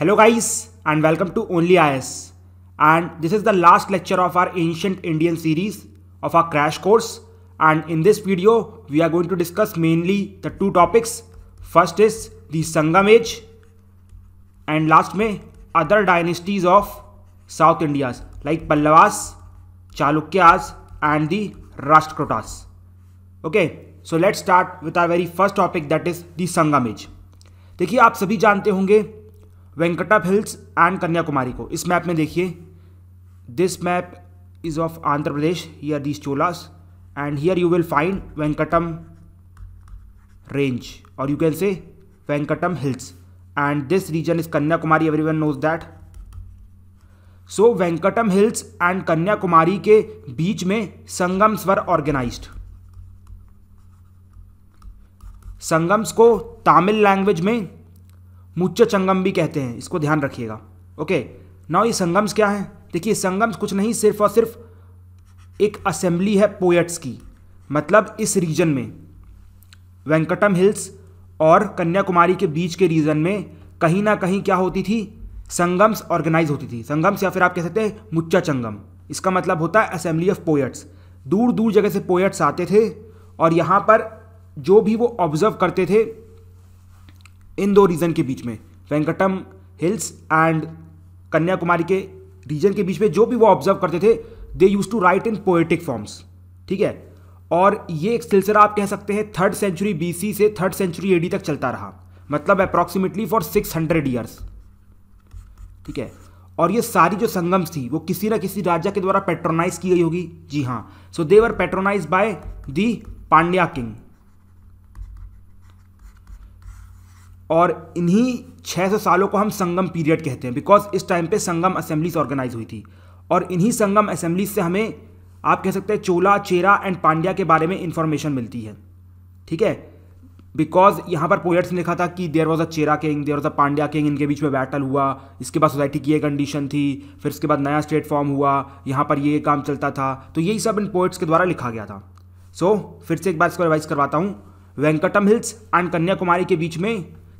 Hello guys and welcome to only I S and this is the last lecture of our ancient Indian series of our crash course and in this video we are going to discuss mainly the two topics first is the Sangam age and last में other dynasties of South India's like Pallavas Chalukyas and the Rashtrakutas okay so let start with our very first topic that is the Sangam age देखिए आप सभी जानते होंगे Venkata hills and Kanyakumari को इस map में देखिए this map is of Andhra Pradesh here this Cholas and here you will find Venkatam range और you can say Venkatam hills and this region is Kanyakumari every one knows that so Venkatam hills and Kanyakumari के बीच में संगम स्वर ऑर्गेनाइज संगम्स को तमिल लैंग्वेज में मुच्चा संगम भी कहते हैं इसको ध्यान रखिएगा ओके नाउ ये संगम्स क्या हैं देखिए संगम्स कुछ नहीं सिर्फ और सिर्फ एक असेंबली है पोएट्स की मतलब इस रीजन में वेंकटम हिल्स और कन्याकुमारी के बीच के रीजन में कहीं ना कहीं क्या होती थी संगम्स ऑर्गेनाइज होती थी संगम्स या फिर आप कह सकते हैं मुच्चा चंगम इसका मतलब होता है असेंबली ऑफ पोएट्स दूर दूर जगह से पोएट्स आते थे और यहाँ पर जो भी वो ऑब्जर्व करते थे इन दो रीजन के बीच में वेंकटम हिल्स एंड कन्याकुमारी के रीजन के बीच में जो भी वो ऑब्जर्व करते थे they use to write in poetic forms ठीक है और ये एक सिलसिला आप कह सकते हैं थर्ड सेंचुरी बीसी से थर्ड सेंचुरी एडी तक चलता रहा मतलब approximately for six hundred years ठीक है और ये सारी जो संगम्स थी वो किसी ना किसी राजा के द्वारा पेट्रोनाइज की गई होगी जी हाँ so they were patronise by the Pandya king और इन्हीं 600 सालों को हम संगम पीरियड कहते हैं बिकॉज इस टाइम पे संगम असेंबलीज ऑर्गेनाइज हुई थी और इन्हीं संगम असेंबलीज से हमें आप कह सकते हैं चोला चेरा एंड पांड्या के बारे में इंफॉर्मेशन मिलती है ठीक है बिकॉज यहाँ पर पोएट्स ने लिखा था कि there was a Chera king there was a Pandya king इनके बीच में बैटल हुआ इसके बाद सोसाइटी की ये कंडीशन थी फिर इसके बाद नया स्टेट फॉर्म हुआ यहाँ पर ये काम चलता था तो यही सब इन पोएट्स के द्वारा लिखा गया था सो so, फिर से एक बार इसको रिवाइज करवाता हूँ वेंकटम हिल्स एंड कन्याकुमारी के बीच में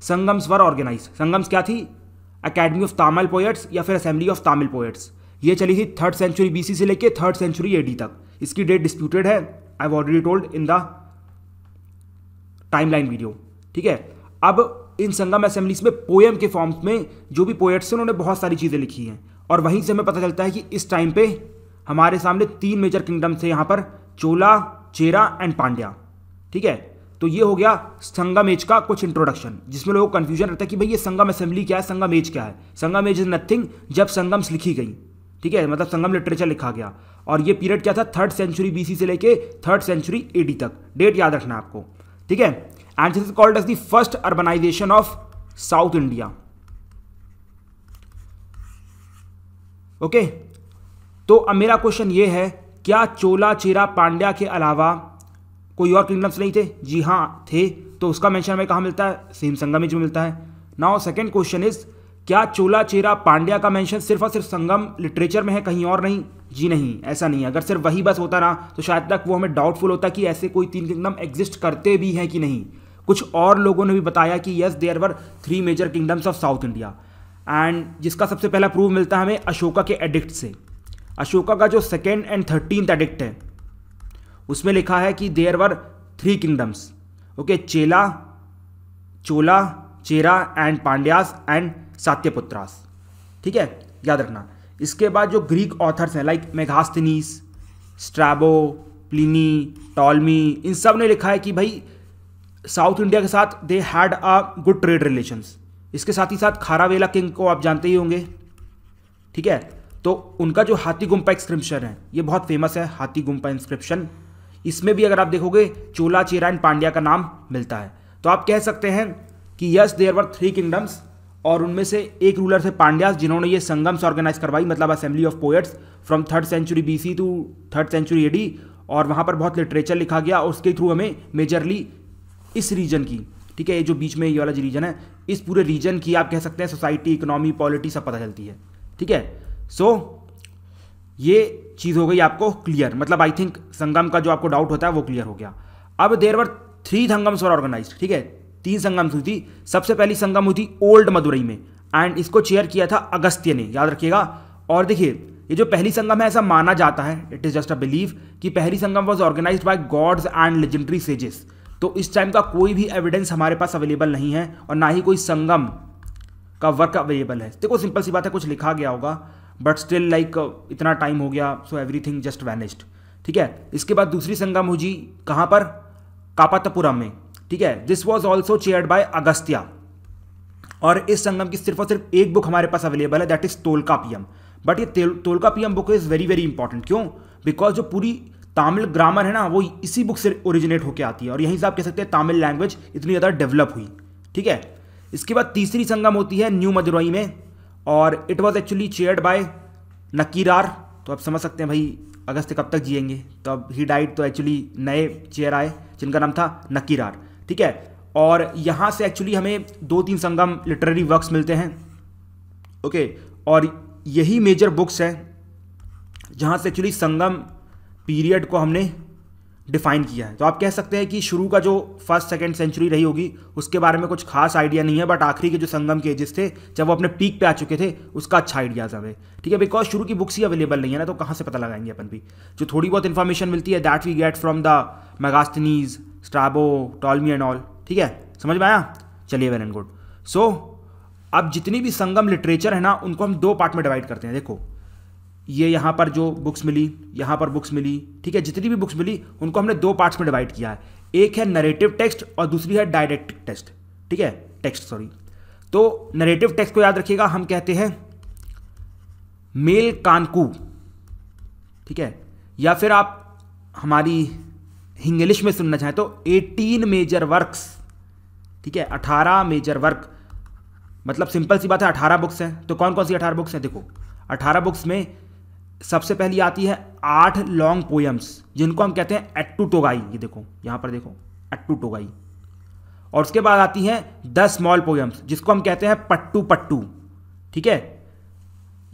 संगम्स वर ऑर्गेनाइज संगम्स क्या थी अकेडमी ऑफ तामिल पोएट्स या फिर असेंबली ऑफ तामिल पोएट्स ये चली थी थर्ड सेंचुरी बीसी से लेके थर्ड सेंचुरी एडी तक इसकी डेट डिस्प्यूटेड है I already told in the timeline video ठीक है अब इन संगम असेंबलीज में पोएम के फॉर्म में जो भी पोएट्स हैं उन्होंने बहुत सारी चीज़ें लिखी हैं और वहीं से हमें पता चलता है कि इस टाइम पे हमारे सामने तीन मेजर किंगडम्स थे यहाँ पर चोला चेरा एंड पांड्या ठीक है तो ये हो गया संगम एज का कुछ इंट्रोडक्शन जिसमें लोगों को कन्फ्यूजन रहता है कि भाई ये संगम असेंबली क्या है संगम एज क्या है संगम एज इज नथिंग जब संगम्स लिखी गई ठीक है मतलब संगम लिटरेचर लिखा गया और ये पीरियड क्या था थर्ड सेंचुरी बीसी से लेके थर्ड सेंचुरी एडी तक डेट याद रखना आपको ठीक है and this is called age the first urbanisation of south India okay तो अब मेरा क्वेश्चन ये है क्या चोला चेरा पांड्या के अलावा कोई और किंगडम्स नहीं थे जी हाँ थे तो उसका मेंशन हमें कहाँ मिलता है सेम संगम में मिलता है नाउ सेकेंड क्वेश्चन इज क्या चोला चेरा पांड्या का मेंशन सिर्फ और सिर्फ संगम लिटरेचर में है कहीं और नहीं जी नहीं ऐसा नहीं है अगर सिर्फ वही बस होता ना तो शायद तक वो हमें डाउटफुल होता कि ऐसे कोई तीन किंगडम एग्जिस्ट करते भी हैं कि नहीं कुछ और लोगों ने भी बताया कि yes there were three major kingdoms of south India and जिसका सबसे पहला प्रूव मिलता है हमें अशोका के एडिक्ट से अशोका का जो सेकेंड एंड थर्टीन एडिक्ट है उसमें लिखा है कि there were three kingdoms okay Chela Chola Chera and Pandyas and Satyaputras ठीक है याद रखना इसके बाद जो ग्रीक ऑथर्स हैं like Megasthenes Strabo Pliny Ptolemy इन सब ने लिखा है कि भाई साउथ इंडिया के साथ they had a good trade relations इसके साथ ही साथ खारावेला किंग को आप जानते ही होंगे ठीक है तो उनका जो हाथी गुम्पा एक्सक्रिप्शन है ये बहुत फेमस है हाथी गुम्पा इंस्क्रिप्शन इसमें भी अगर आप देखोगे चोला चेरा एंड पांड्या का नाम मिलता है तो आप कह सकते हैं कि yes there were three kingdoms और उनमें से एक रूलर थे पांड्यास जिन्होंने ये संगम्स ऑर्गेनाइज करवाई मतलब assembly of poets from third century B to third century AD और वहाँ पर बहुत लिटरेचर लिखा गया और उसके थ्रू हमें मेजरली इस रीजन की ठीक है ये जो बीच में ये वाला जो रीजन है इस पूरे रीजन की आप कह सकते हैं सोसाइटी इकोनॉमी पॉलिटी सब पता चलती है ठीक है सो so, ये चीज़ हो गई आपको क्लियर मतलब आई थिंक संगम का जो आपको डाउट होता है वो क्लियर हो गया अब देर वर थ्री संगम्स और ऑर्गेनाइज ठीक है तीन संगम हुई थी सबसे पहली संगम हुई थी ओल्ड मदुरई में एंड इसको चेयर किया था अगस्त्य ने याद रखिएगा और देखिए ये जो पहली संगम है ऐसा माना जाता है it is just a believe कि पहली Sangam was organise by gods and legendary sages तो इस टाइम का कोई भी एविडेंस हमारे पास अवेलेबल नहीं है और ना ही कोई संगम का वर्क अवेलेबल है देखो सिंपल सी बात है कुछ लिखा गया होगा बट स्टिल लाइक इतना टाइम हो गया so everything just vanished ठीक है इसके बाद दूसरी संगम हो जी कहाँ पर कापातपुरम में ठीक है this was also chaired by Agastya और इस संगम की सिर्फ और सिर्फ एक बुक हमारे पास अवेलेबल है that is Tolkappiyam but ये Tolkappiyam book is very very important क्यों बिकॉज जो पूरी तमिल ग्रामर है ना वो इसी बुक से ओरिजिनेट होकर आती है और यहीं से आप कह सकते हैं तमिल लैंग्वेज इतनी ज़्यादा डेवलप हुई ठीक है इसके बाद तीसरी संगम होती है न्यू मदुरई में और it was actually chaired by Nakkirar तो आप समझ सकते हैं भाई अगस्त कब तक जिएंगे तो अब ही डाइट तो एक्चुअली नए चेयर आए जिनका नाम था नकीरार ठीक है और यहाँ से एक्चुअली हमें दो तीन संगम लिटरेरी वर्क्स मिलते हैं ओके और यही मेजर बुक्स हैं जहाँ से एक्चुअली संगम पीरियड को हमने डिफाइन किया है तो आप कह सकते हैं कि शुरू का जो फर्स्ट सेकेंड सेंचुरी रही होगी उसके बारे में कुछ खास आइडिया नहीं है बट आखिरी के जो संगम के एजेस थे जब वो अपने पीक पे आ चुके थे उसका अच्छा आइडिया था हमें ठीक है बिकॉज शुरू की बुक्स ही अवेलेबल नहीं है ना तो कहाँ से पता लगाएंगे अपन भी जो थोड़ी बहुत इन्फॉर्मेशन मिलती है that we get from the Megasthenes Strabo Ptolemy and all ठीक है समझ में आया चलिए वेल एंड गुड सो अब जितनी भी संगम लिटरेचर है ना उनको हम दो पार्ट में डिवाइड करते हैं देखो ये यहाँ पर जो बुक्स मिली यहाँ पर बुक्स मिली ठीक है जितनी भी बुक्स मिली उनको हमने दो पार्ट्स में डिवाइड किया है एक है नरेटिव टेक्स्ट और दूसरी है डायरेक्ट टेक्स्ट ठीक है टेक्स्ट सॉरी तो नरेटिव टेक्स्ट को याद रखिएगा हम कहते हैं मेल कानकू ठीक है या फिर आप हमारी इंग्लिश में सुनना चाहें तो 18 मेजर वर्क्स ठीक है 18 मेजर वर्क मतलब सिंपल सी बात है 18 बुक्स हैं तो कौन कौन सी 18 बुक्स हैं देखो 18 बुक्स में सबसे पहली आती है आठ लॉन्ग पोएम्स जिनको हम कहते हैं एट्टू टोगाई ये देखो यहां पर देखो एट्टू टोगाई और उसके बाद आती है दस स्मॉल पोएम्स जिसको हम कहते हैं पट्टू पट्टू ठीक है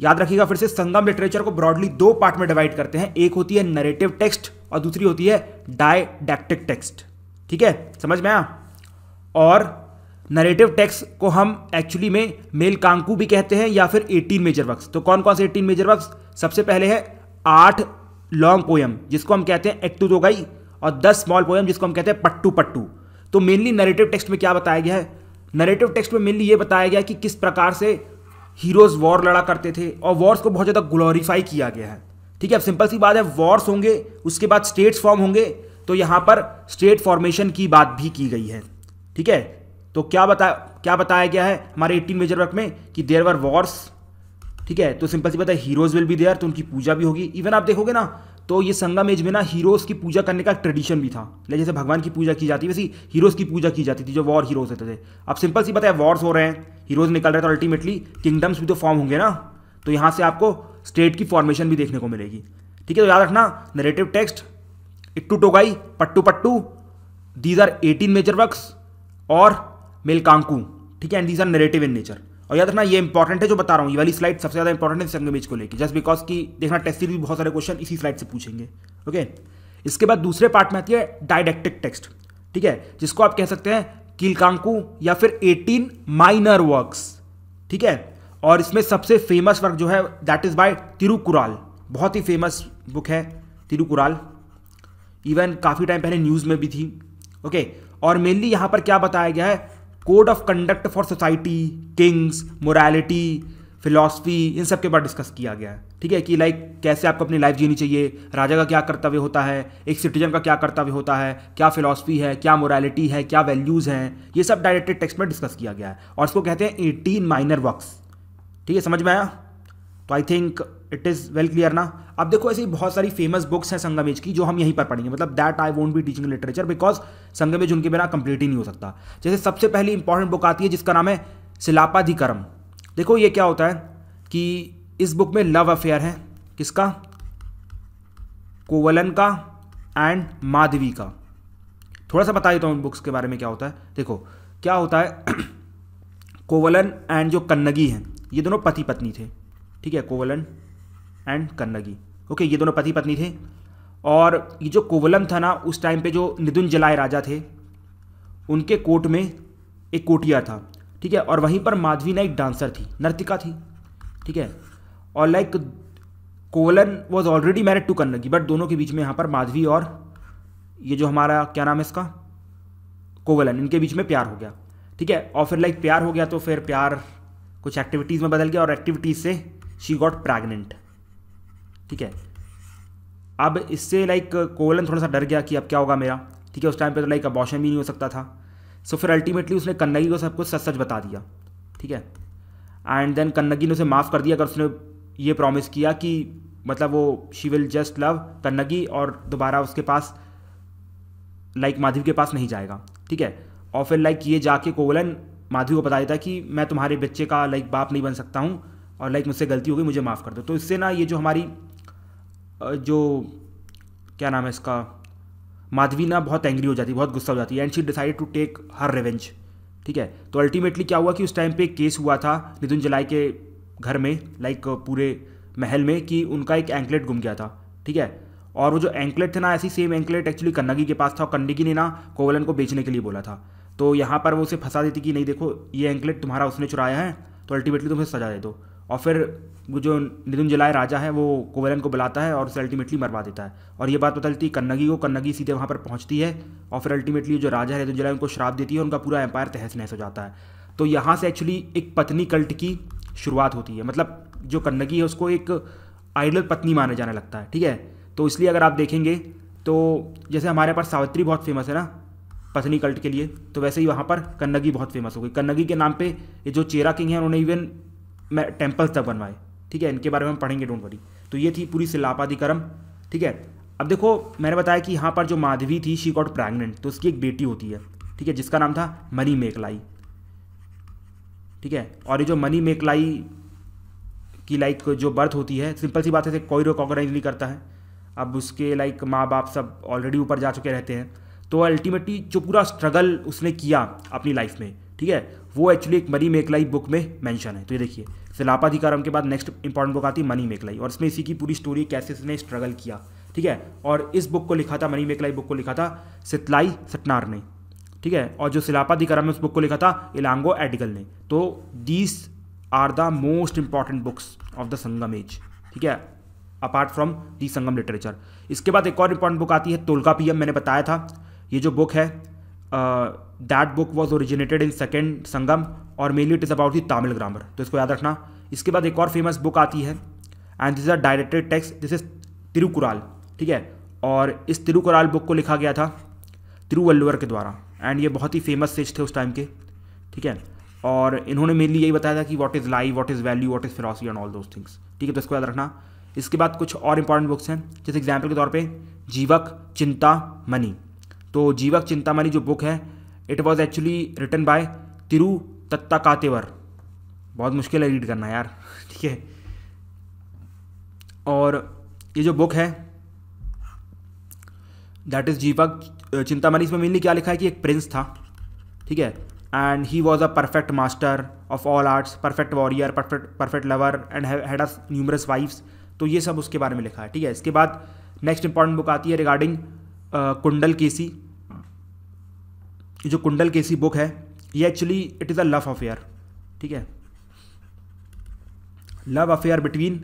याद रखिएगा फिर से संगम लिटरेचर को ब्रॉडली दो पार्ट में डिवाइड करते हैं एक होती है नरेटिव टेक्स्ट और दूसरी होती है डायडेक्टिक टेक्स्ट ठीक है समझ में आया और नरेटिव टेक्स्ट को हम एक्चुअली में मेल कांकू भी कहते हैं या फिर 18 मेजर वक्स तो कौन कौन से 18 मेजर वक्स सबसे पहले है आठ लॉन्ग पोयम जिसको हम कहते हैं एक्टू तो गई और दस स्मॉल पोयम जिसको हम कहते हैं पट्टू पट्टू तो मेनली नरेटिव टेक्स्ट में क्या बताया गया है नरेटिव टेक्स्ट में मेनली ये बताया गया कि किस प्रकार से हीरोज़ वॉर लड़ा करते थे और वॉर्स को बहुत ज़्यादा ग्लोरीफाई किया गया है ठीक है अब सिंपल सी बात है वॉर्स होंगे उसके बाद स्टेट्स फॉर्म होंगे तो यहाँ पर स्टेट फॉर्मेशन की बात भी की गई है ठीक है तो क्या बता क्या बताया गया है हमारे एटीन मेजर वर्क में कि देर वर वॉर्स ठीक है तो सिंपल सी बात है हीरोज विल भी देयर तो उनकी पूजा भी होगी इवन आप देखोगे ना तो ये संगम एज में ना हीरोज की पूजा करने का ट्रेडिशन भी था जैसे भगवान की पूजा की जाती है वैसे हीरोज की पूजा की जाती थी जो वॉर हीरोज होते थे अब सिंपल सी बात है वॉर्स हो रहे हैं हीरोज निकल रहे थे तो अल्टीमेटली किंगडम्स भी तो फॉर्म होंगे ना तो यहाँ से आपको स्टेट की फॉर्मेशन भी देखने को मिलेगी ठीक है तो याद रखना narrative text Ettuthogai Pattupattu these are eighteen major works और मेलकांकू ठीक है and these are narrative in nature और याद रखना ये इंपॉर्टेंट है जो बता रहा हूँ ये वाली स्लाइड सबसे ज़्यादा इंपॉर्टेंट है संगम को लेकर जस्ट बिकॉज की देखना टेस्ट सीरीज बहुत सारे क्वेश्चन इसी स्लाइड से पूछेंगे ओके इसके बाद दूसरे पार्ट में आती है डायडेक्टिक टेक्स्ट ठीक है जिसको आप कह सकते हैं किलकांकू या फिर 18 माइनर वर्क्स ठीक है और इसमें सबसे फेमस वर्क जो है दैट इज़ बाय तिरुकुराल बहुत ही फेमस बुक है तिरुकुराल इवन काफ़ी टाइम पहले न्यूज़ में भी थी ओके और मेनली यहां पर क्या बताया गया है code of conduct for society kings morality philosophy इन सब के बारे डिस्कस किया गया है ठीक है कि लाइक कैसे आपको अपनी लाइफ जीनी चाहिए राजा का क्या कर्तव्य होता है एक सिटीजन का क्या कर्तव्य होता है क्या फिलासफ़ी है क्या मोरालिटी है क्या वैल्यूज़ हैं ये सब डायरेक्टेड टेक्स्ट में डिस्कस किया गया है और इसको कहते हैं एटीन माइनर वर्क्स ठीक है समझ में आया तो I think it is well clear ना अब देखो ऐसी बहुत सारी फेमस बुक्स हैं संगमेज की जो हम यहीं पर पढ़ेंगे मतलब that I won't be teaching literature because Sangam ages उनके बिना कंप्लीट ही नहीं हो सकता जैसे सबसे पहली इंपॉर्टेंट बुक आती है जिसका नाम है शिलापाधिकरम देखो ये क्या होता है कि इस बुक में लव अफेयर है किसका कोवलन का एंड माधवी का थोड़ा सा बता देता हूँ उन बुक्स के बारे में क्या होता है देखो क्या होता है कोवलन एंड जो कन्नगी हैं ये दोनों पति पत्नी थे ठीक है कोवलन एंड कन्नगी ओके ये दोनों पति पत्नी थे और ये जो कोवलम था ना उस टाइम पे जो निदुन जलाय राजा थे उनके कोर्ट में एक कोटिया था ठीक है और वहीं पर माधवी ना एक डांसर थी नर्तिका थी ठीक है और like Kovalan was already married to Kannagi but दोनों के बीच में यहाँ पर माधवी और ये जो हमारा क्या नाम है इसका कोवलन इनके बीच में प्यार हो गया ठीक है और फिर लाइक प्यार हो गया तो फिर प्यार कुछ एक्टिविटीज़ में बदल गया और एक्टिविटीज़ से शी गॉट प्रेगनेंट ठीक है अब इससे लाइक कोवलन थोड़ा सा डर गया कि अब क्या होगा मेरा ठीक है उस टाइम पे तो लाइक अबॉर्शन भी नहीं हो सकता था सो फिर अल्टीमेटली उसने कन्नगी को सब कुछ सच सच बता दिया ठीक है एंड देन कन्नगी ने उसे माफ़ कर दिया अगर उसने ये प्रॉमिस किया कि मतलब वो she will just love Kannagi और दोबारा उसके पास लाइक माधवी के पास नहीं जाएगा ठीक है और फिर लाइक ये जाके कोवलन माधवी को बता देता कि मैं तुम्हारे बच्चे का लाइक बाप नहीं बन सकता हूँ और लाइक मुझसे गलती हो गई मुझे माफ़ कर दो तो इससे ना ये जो हमारी जो क्या नाम है इसका माधवी ना बहुत एंग्री हो जाती है बहुत गुस्सा हो जाती है and she decided to take her revenge ठीक है तो अल्टीमेटली क्या हुआ कि उस टाइम पे केस हुआ था निधुन जलाई के घर में लाइक पूरे महल में कि उनका एक एंकलेट गुम गया था ठीक है और वो जो एंकलेट थे ना ऐसी सेम एंकलेट एक्चुअली कन्नगी के पास था और कन्नगी ने ना कोवलन को बेचने के लिए बोला था तो यहाँ पर वो उसे फंसा देती कि नहीं देखो ये एंकलेट तुम्हारा उसने चुराया है तो अल्टीमेटली तुम्हें सजा दे दो और फिर जो निरुंजलाय राजा है वो कोवेलन को बुलाता है और उसे अल्टीमेटली मरवा देता है और ये बात पता चलती है कन्नगी को कन्नगी सीधे वहाँ पर पहुँचती है और फिर अल्टीमेटली जो राजा है निरुंजलाय उनको श्राप देती है उनका पूरा एम्पायर तहस नहस हो जाता है तो यहाँ से एक्चुअली एक पत्नी कल्ट की शुरुआत होती है मतलब जो कन्नगी है उसको एक आइडल पत्नी माना जाने लगता है ठीक है तो इसलिए अगर आप देखेंगे तो जैसे हमारे पास सावित्री बहुत फेमस है ना पत्नी कल्ट के लिए तो वैसे ही वहाँ पर कन्नगी बहुत फेमस हो गई कन्नगी के नाम पे ये जो चेरा किंग है उन्होंने इवन टेम्पल्स तक बनवाए ठीक है इनके बारे में हम पढ़ेंगे डोंट वरी तो ये थी पूरी सिलापाधिकरम ठीक है अब देखो मैंने बताया कि यहाँ पर जो माधवी थी शी गॉट प्रेगनेंट तो उसकी एक बेटी होती है ठीक है जिसका नाम था मनी मेकलाई ठीक है और ये जो मनी मेकलाई की लाइक जो बर्थ होती है सिंपल सी बात है कोई रिकॉग्नाइज नहीं करता है अब उसके लाइक माँ बाप सब ऑलरेडी ऊपर जा चुके रहते हैं तो अल्टीमेटली जो पूरा स्ट्रगल उसने किया अपनी लाइफ में ठीक है वो एक्चुअली एक मरी मेकलाई बुक में मेंशन है तो ये देखिए सिलापाधिकारम के बाद नेक्स्ट इंपॉर्टेंट बुक आती है मनी मेकलाई और इसमें इसी की पूरी स्टोरी कैसे इसने स्ट्रगल किया ठीक है और इस बुक को लिखा था मनी मेकलाई बुक को लिखा था सितलाई सटनार ने ठीक है और जो सिलापाधिकारम है उस बुक को लिखा था इलांगो एडिगल ने तो these are the most important books of the Sangam age ठीक है apart from the Sangam literature इसके बाद एक और इंपॉर्टेंट बुक आती है तोलका पीएम मैंने बताया था ये जो बुक है uh, that book was originated in second Sangam और mainly it is about the Tamil grammar तो इसको याद रखना इसके बाद एक और फेमस बुक आती है and this are directed text this is Tirukkural ठीक है और इस तिरुकुराल बुक को लिखा गया था तिरुवल्लुवर के द्वारा एंड ये बहुत ही फेमस सेज थे उस टाइम के ठीक है और इन्होंने मेनली यही बताया था कि what is life what is value what is philosophy and all those things ठीक है तो इसको याद रखना इसके बाद कुछ और इंपॉर्टेंट बुक्स हैं जैसे एग्जाम्पल के तौर पर जीवक चिंता मनी तो जीवक चिंतामणि जो बुक है it was actually written by Tiruttakkatevar बहुत मुश्किल है रीड करना यार ठीक है और ये जो बुक है दैट इज़ जीवक चिंतामणि इसमें मेनली क्या लिखा है कि एक प्रिंस था ठीक है and he was a perfect master of all arts perfect warrior perfect perfect lover and had numerous wifes तो ये सब उसके बारे में लिखा है ठीक है इसके बाद नेक्स्ट इंपॉर्टेंट बुक आती है रिगार्डिंग कुंडल केसी जो कुंडल केसी बुक है ये actually it is a love affair ठीक है love affair between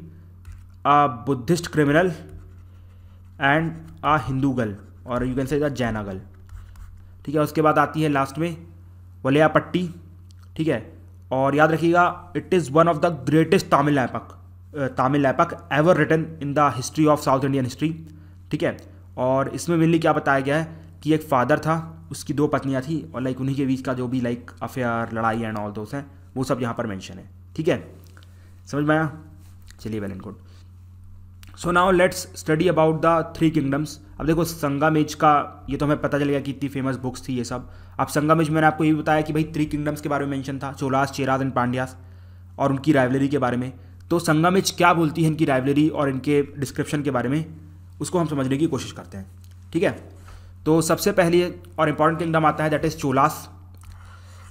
a Buddhist criminal and a Hindu girl और you can say the Jaina girl ठीक है उसके बाद आती है लास्ट में वलिया पट्टी ठीक है और याद रखिएगा it is one of the greatest Tamil epic Tamil epic ever written in the history of South Indian history ठीक है और इसमें मेनली क्या बताया गया है कि एक फादर था उसकी दो पत्नियाँ थी और लाइक उन्हीं के बीच का जो भी लाइक अफेयर लड़ाई एंड ऑल दोस्त हैं वो सब यहाँ पर मैंशन है ठीक है समझ में आया चलिए well and good so now let's study about the three kingdoms अब देखो संगामेज का ये तो हमें पता चल गया कि इतनी फेमस बुक्स थी ये सब अब संगामेज मैंने आपको ये बताया कि भाई थ्री किंगडम्स के बारे में मेंशन था चोलास चेराज एंड पांड्यास और उनकी राइवलरी के बारे में तो संगामेज क्या बोलती है इनकी राइवलरी और इनके डिस्क्रिप्शन के बारे में उसको हम समझने की कोशिश करते हैं ठीक है तो सबसे पहले और इम्पॉर्टेंट किंगडम आता है दैट इज़ चोलास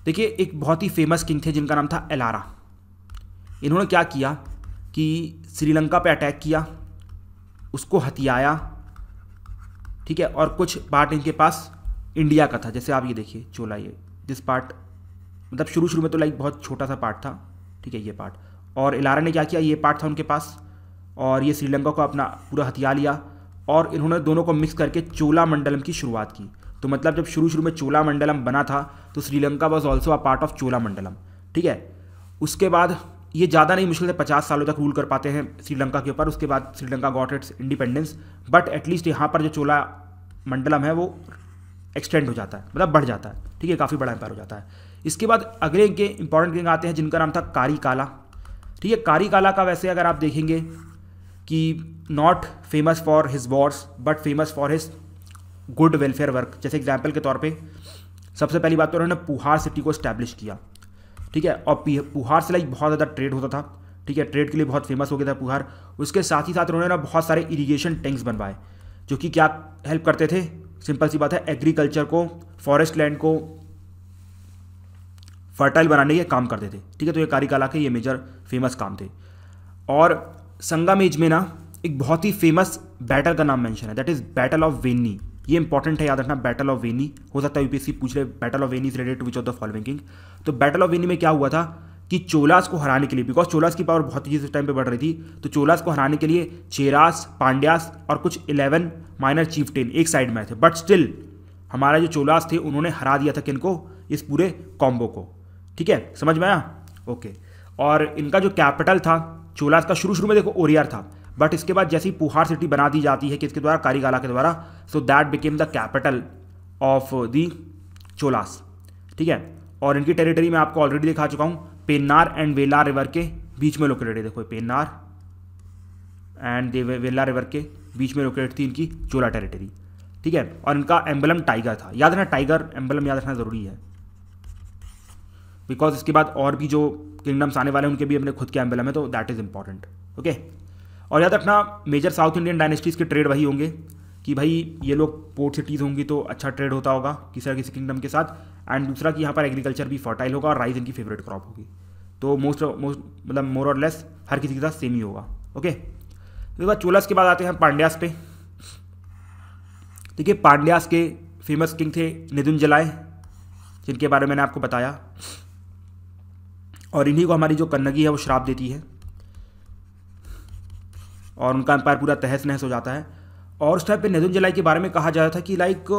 देखिए एक बहुत ही फेमस किंग थे जिनका नाम था एलारा इन्होंने क्या किया कि श्रीलंका पे अटैक किया उसको हथियाया ठीक है और कुछ पार्ट इनके पास इंडिया का था जैसे आप ये देखिए चोला ये दिस पार्ट मतलब शुरू शुरू में तो लाइक बहुत छोटा सा पार्ट था ठीक है ये पार्ट और इलारा ने क्या किया ये पार्ट था उनके पास और ये श्रीलंका को अपना पूरा हथियार लिया और इन्होंने दोनों को मिक्स करके चोला मंडलम की शुरुआत की तो मतलब जब शुरू शुरू में चोला मंडलम बना था तो Sri Lanka was also a part of Chola Mandalam ठीक है उसके बाद ये ज़्यादा नहीं मुश्किल से पचास सालों तक रूल कर पाते हैं श्रीलंका के ऊपर उसके बाद Sri Lanka got its independence but at least यहाँ पर जो चोला मंडलम है वो एक्सटेंड हो जाता है मतलब बढ़ जाता है ठीक है काफ़ी बड़ा एम्पायर हो जाता है इसके बाद अगले के इंपॉर्टेंट किंग आते हैं जिनका नाम था कारी काला ठीक है कारी काला का वैसे अगर आप देखेंगे कि not famous for his wars but famous for his good welfare work जैसे एग्जाम्पल के तौर पर सबसे पहली बात तो उन्होंने पुहार सिटी को स्टैब्लिश किया ठीक है और पुहार से लाइक बहुत ज़्यादा ट्रेड होता था ठीक है ट्रेड के लिए बहुत फेमस हो गया था पुहार उसके साथ ही साथ उन्होंने ना बहुत सारे इरिगेशन टैंक्स बनवाए जो कि क्या हेल्प करते थे सिंपल सी बात है एग्रीकल्चर को फॉरेस्ट लैंड को फर्टाइल बनाने के काम करते थे ठीक है तो ये कारिकाला के ये मेजर फेमस काम थे और संगम एज में ना एक बहुत ही फेमस बैटल का नाम मेंशन है that is battle of Venni ये इंपॉर्टेंट है याद रखना बैटल ऑफ वेनी हो सकता है यूपीएससी पूछ ले battle of Venni is related which of the following king तो बैटल ऑफ वेनी में क्या हुआ था कि चोलास को हराने के लिए बिकॉज चोलास की पावर बहुत तेजी से टाइम पर बढ़ रही थी तो चोलास को हराने के लिए चेरास पांड्यास और कुछ इलेवन माइनर टेन एक साइड में थे बट स्टिल हमारा जो चोलास थे उन्होंने हरा दिया था किनको इस पूरे कॉम्बो को ठीक है समझ में आया ओके और इनका जो कैपिटल था चोलास का शुरू शुरू में देखो ओरियर था बट इसके बाद जैसी पुहार सिटी बना दी जाती है किसके द्वारा कारीगाला के द्वारा so that became the capital of the Cholas ठीक है और इनकी टेरिटरी मैं आपको ऑलरेडी दिखा चुका हूँ पेन्नार एंड वेलार रिवर के बीच में लोकेटेड है देखो Pennar and the Vellar river के बीच में लोकेटेड थी इनकी चोला टेरिटरी ठीक है और इनका एम्बलम टाइगर था याद रखना टाइगर एम्बलम याद रखना ज़रूरी है बिकॉज इसके बाद और भी जो किंगडम्स आने वाले उनके भी अपने खुद के एम्बलम है तो दैट इज़ इंपॉर्टेंट ओके और याद रखना मेजर साउथ इंडियन डायनेस्टीज़ के ट्रेड वही होंगे कि भाई ये लोग पोर्ट सिटीज़ होंगी तो अच्छा ट्रेड होता होगा किसी ना किसी किंगडम के साथ एंड दूसरा कि यहाँ पर एग्रीकल्चर भी फर्टाइल होगा और राइस इनकी फेवरेट क्रॉप होगी तो मोस्ट मोस्ट मतलब मोर और लेस हर किसी के साथ सेम ही होगा ओके तो उसके बाद चोलस के बाद आते हैं पांड्यास पे देखिए पांड्यास के फेमस किंग थे निधुन जलाए जिनके बारे में मैंने आपको बताया और इन्हीं को हमारी जो कन्नगी है वो श्राप देती है और उनका एम्पायर पूरा तहस नहस हो जाता है और उस टाइम पे जलाई के बारे में कहा जाता था कि लाइक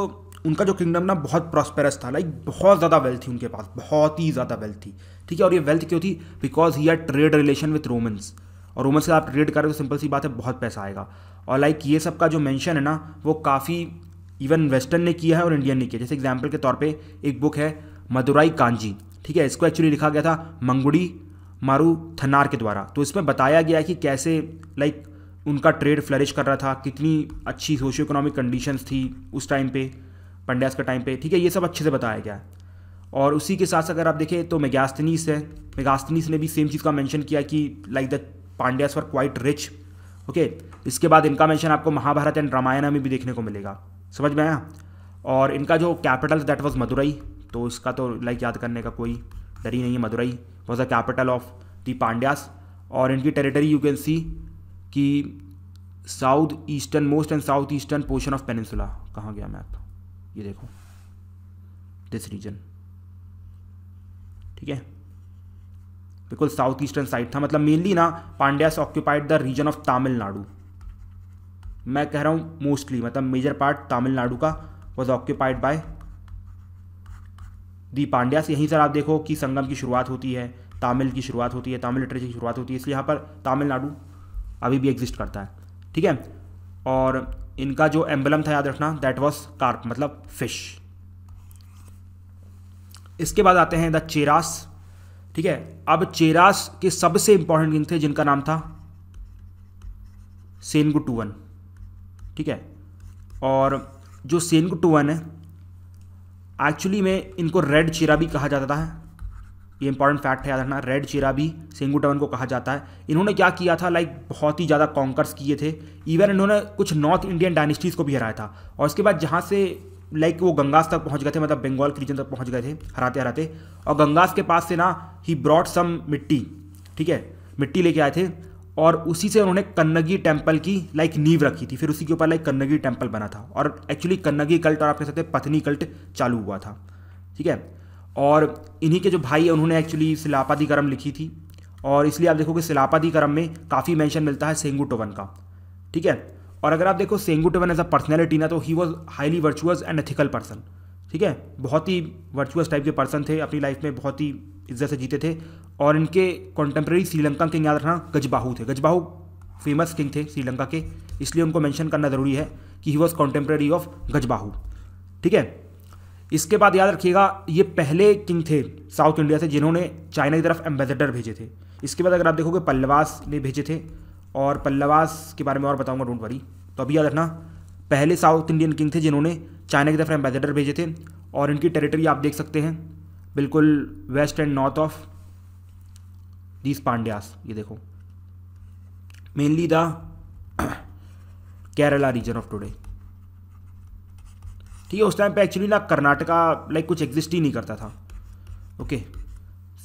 उनका जो किंगडम ना बहुत प्रॉस्पेरस था लाइक बहुत ज़्यादा वेल्थ थी उनके पास बहुत ही ज़्यादा वेल्थ थी ठीक है और ये वेल्थ क्यों थी because he are trade relation with Romans और रोमन से आप ट्रेड करें तो सिंपल सी बात है बहुत पैसा आएगा और लाइक ये सब का जो मैंशन है ना वो काफ़ी इवन वेस्टर्न ने किया है और इंडियन ने किया जैसे एग्जाम्पल के तौर पर एक बुक है मदुराई कांजी ठीक है इसको एक्चुअली लिखा गया था मंगुड़ी मारू थनार के द्वारा तो इसमें बताया गया कि कैसे लाइक उनका ट्रेड फ्लरिश कर रहा था कितनी अच्छी सोशो इकोनॉमिक कंडीशंस थी उस टाइम पे पंड्यास का टाइम पे ठीक है ये सब अच्छे से बताया गया है और उसी के साथ अगर आप देखें तो मेगास्तनीस है मेगास्तनीस ने भी सेम चीज़ का मेंशन किया कि like the Pandyas were quite rich okay इसके बाद इनका मेंशन आपको महाभारत एंड रामायण में भी देखने को मिलेगा समझ में आया और इनका जो कैपिटल दैट वाज मदुरई तो इसका तो लाइक याद करने का कोई डर ही नहीं है Madurai was the capital of the Pandyas और इनकी टेरिटरी यू कैन सी कि south eastern most and south eastern portion of peninsula कहाँ गया मैप ये देखो दिस रीजन ठीक है बिल्कुल साउथ ईस्टर्न साइड था मतलब मेनली ना Pandyas occupied the region of Tamil Nadu मैं कह रहा हूँ मोस्टली मतलब मेजर पार्ट तमिलनाडु का was occupied by the Pandya से यहीं सर आप देखो कि संगम की शुरुआत होती है तमिल की शुरुआत होती है तमिल लिटरेचर की शुरुआत होती है इसलिए यहाँ पर तमिलनाडु अभी भी एग्जिस्ट करता है ठीक है और इनका जो एम्बलम था याद रखना दैट वॉज कार्प मतलब फिश इसके बाद आते हैं द चेरास ठीक है अब चेरास के सबसे इंपॉर्टेंट किंग थे जिनका नाम था सेनगुटुवन ठीक है और जो सेनगुटुवन है एक्चुअली में इनको रेड चीरा भी कहा जाता है ये इंपॉर्टेंट फैक्ट है याद रखना रेड चिरा भी सेंगुटवन को कहा जाता है इन्होंने क्या किया था लाइक बहुत ही ज़्यादा कॉन्कर्स किए थे इवन इन्होंने कुछ नॉर्थ इंडियन डायनेस्टीज़ को भी हराया था और उसके बाद जहाँ से लाइक वो गंगास तक पहुँच गए थे मतलब बंगाल के रीजन तक पहुँच गए थे हराते हराते और गंगास के पास से ना ही ब्रॉड सम मिट्टी ठीक है मिट्टी लेके आए थे और उसी से उन्होंने कन्नगी टेम्पल की लाइक नींव रखी थी फिर उसी के ऊपर लाइक कन्नगी टेम्पल बना था और एक्चुअली कन्नगी कल्ट और आप कह सकते हैं पत्नी कल्ट चालू हुआ था ठीक है और इन्हीं के जो भाई है उन्होंने एक्चुअली शिलापाधिकरम लिखी थी और इसलिए आप देखोगे शिलापाधिकरम में काफ़ी मैंशन मिलता है सेंगुटोवन का ठीक है और अगर आप देखो सेंगुटोवन एज अ पर्सनैलिटी ना तो he was highly virtuous and ethical person ठीक है बहुत ही वर्चुअस टाइप के पर्सन थे अपनी लाइफ में बहुत ही इज्जत से जीते थे और इनके कॉन्टेम्प्रेरी श्रीलंका किंग याद रखना गजबाहू थे गजबाहू फेमस किंग थे श्रीलंका के इसलिए उनको मेंशन करना ज़रूरी है कि he was contemporary of Gajabahu ठीक है इसके बाद याद रखिएगा ये पहले किंग थे साउथ इंडिया से जिन्होंने चाइना की तरफ एम्बेसडर भेजे थे इसके बाद अगर आप देखोगे पल्लवास ने भेजे थे और पल्लवास के बारे में और बताऊंगा डोंट वरी तो अभी याद रखना पहले साउथ इंडियन किंग थे जिन्होंने चाइना की तरफ एम्बेसडर भेजे थे और इनकी टेरिटरी आप देख सकते हैं बिल्कुल west and north of these Pandyas ये देखो mainly the Kerala region of today ठीक है उस टाइम पे एक्चुअली ना कर्नाटका लाइक कुछ एग्जिस्ट ही नहीं करता था ओके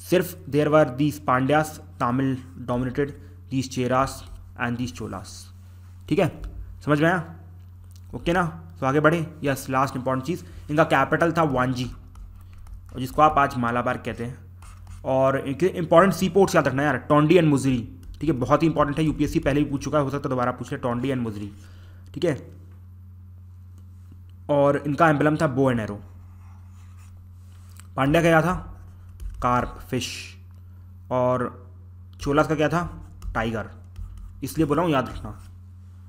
सिर्फ there were these Pandyas Tamil dominated these Cheras and these Cholas ठीक है समझ में आया ओके ना तो आगे बढ़े यस लास्ट इंपॉर्टेंट चीज़ इनका कैपिटल था वानजी और जिसको आप आज मालाबार कहते हैं और इनके इंपॉर्टेंट सी पोर्ट्स याद रखना यार टोंडी एंड मुजरी ठीक है बहुत ही इंपॉर्टेंट है यूपीएससी पहले भी पूछ चुका है हो सकता है दोबारा पूछ ले टोंडी एंड मुजरी ठीक है और इनका एम्बलम था बो एंड एरो पांड्या का क्या था कार्प फिश और चोलास का क्या था टाइगर इसलिए बोला हूँ याद रखना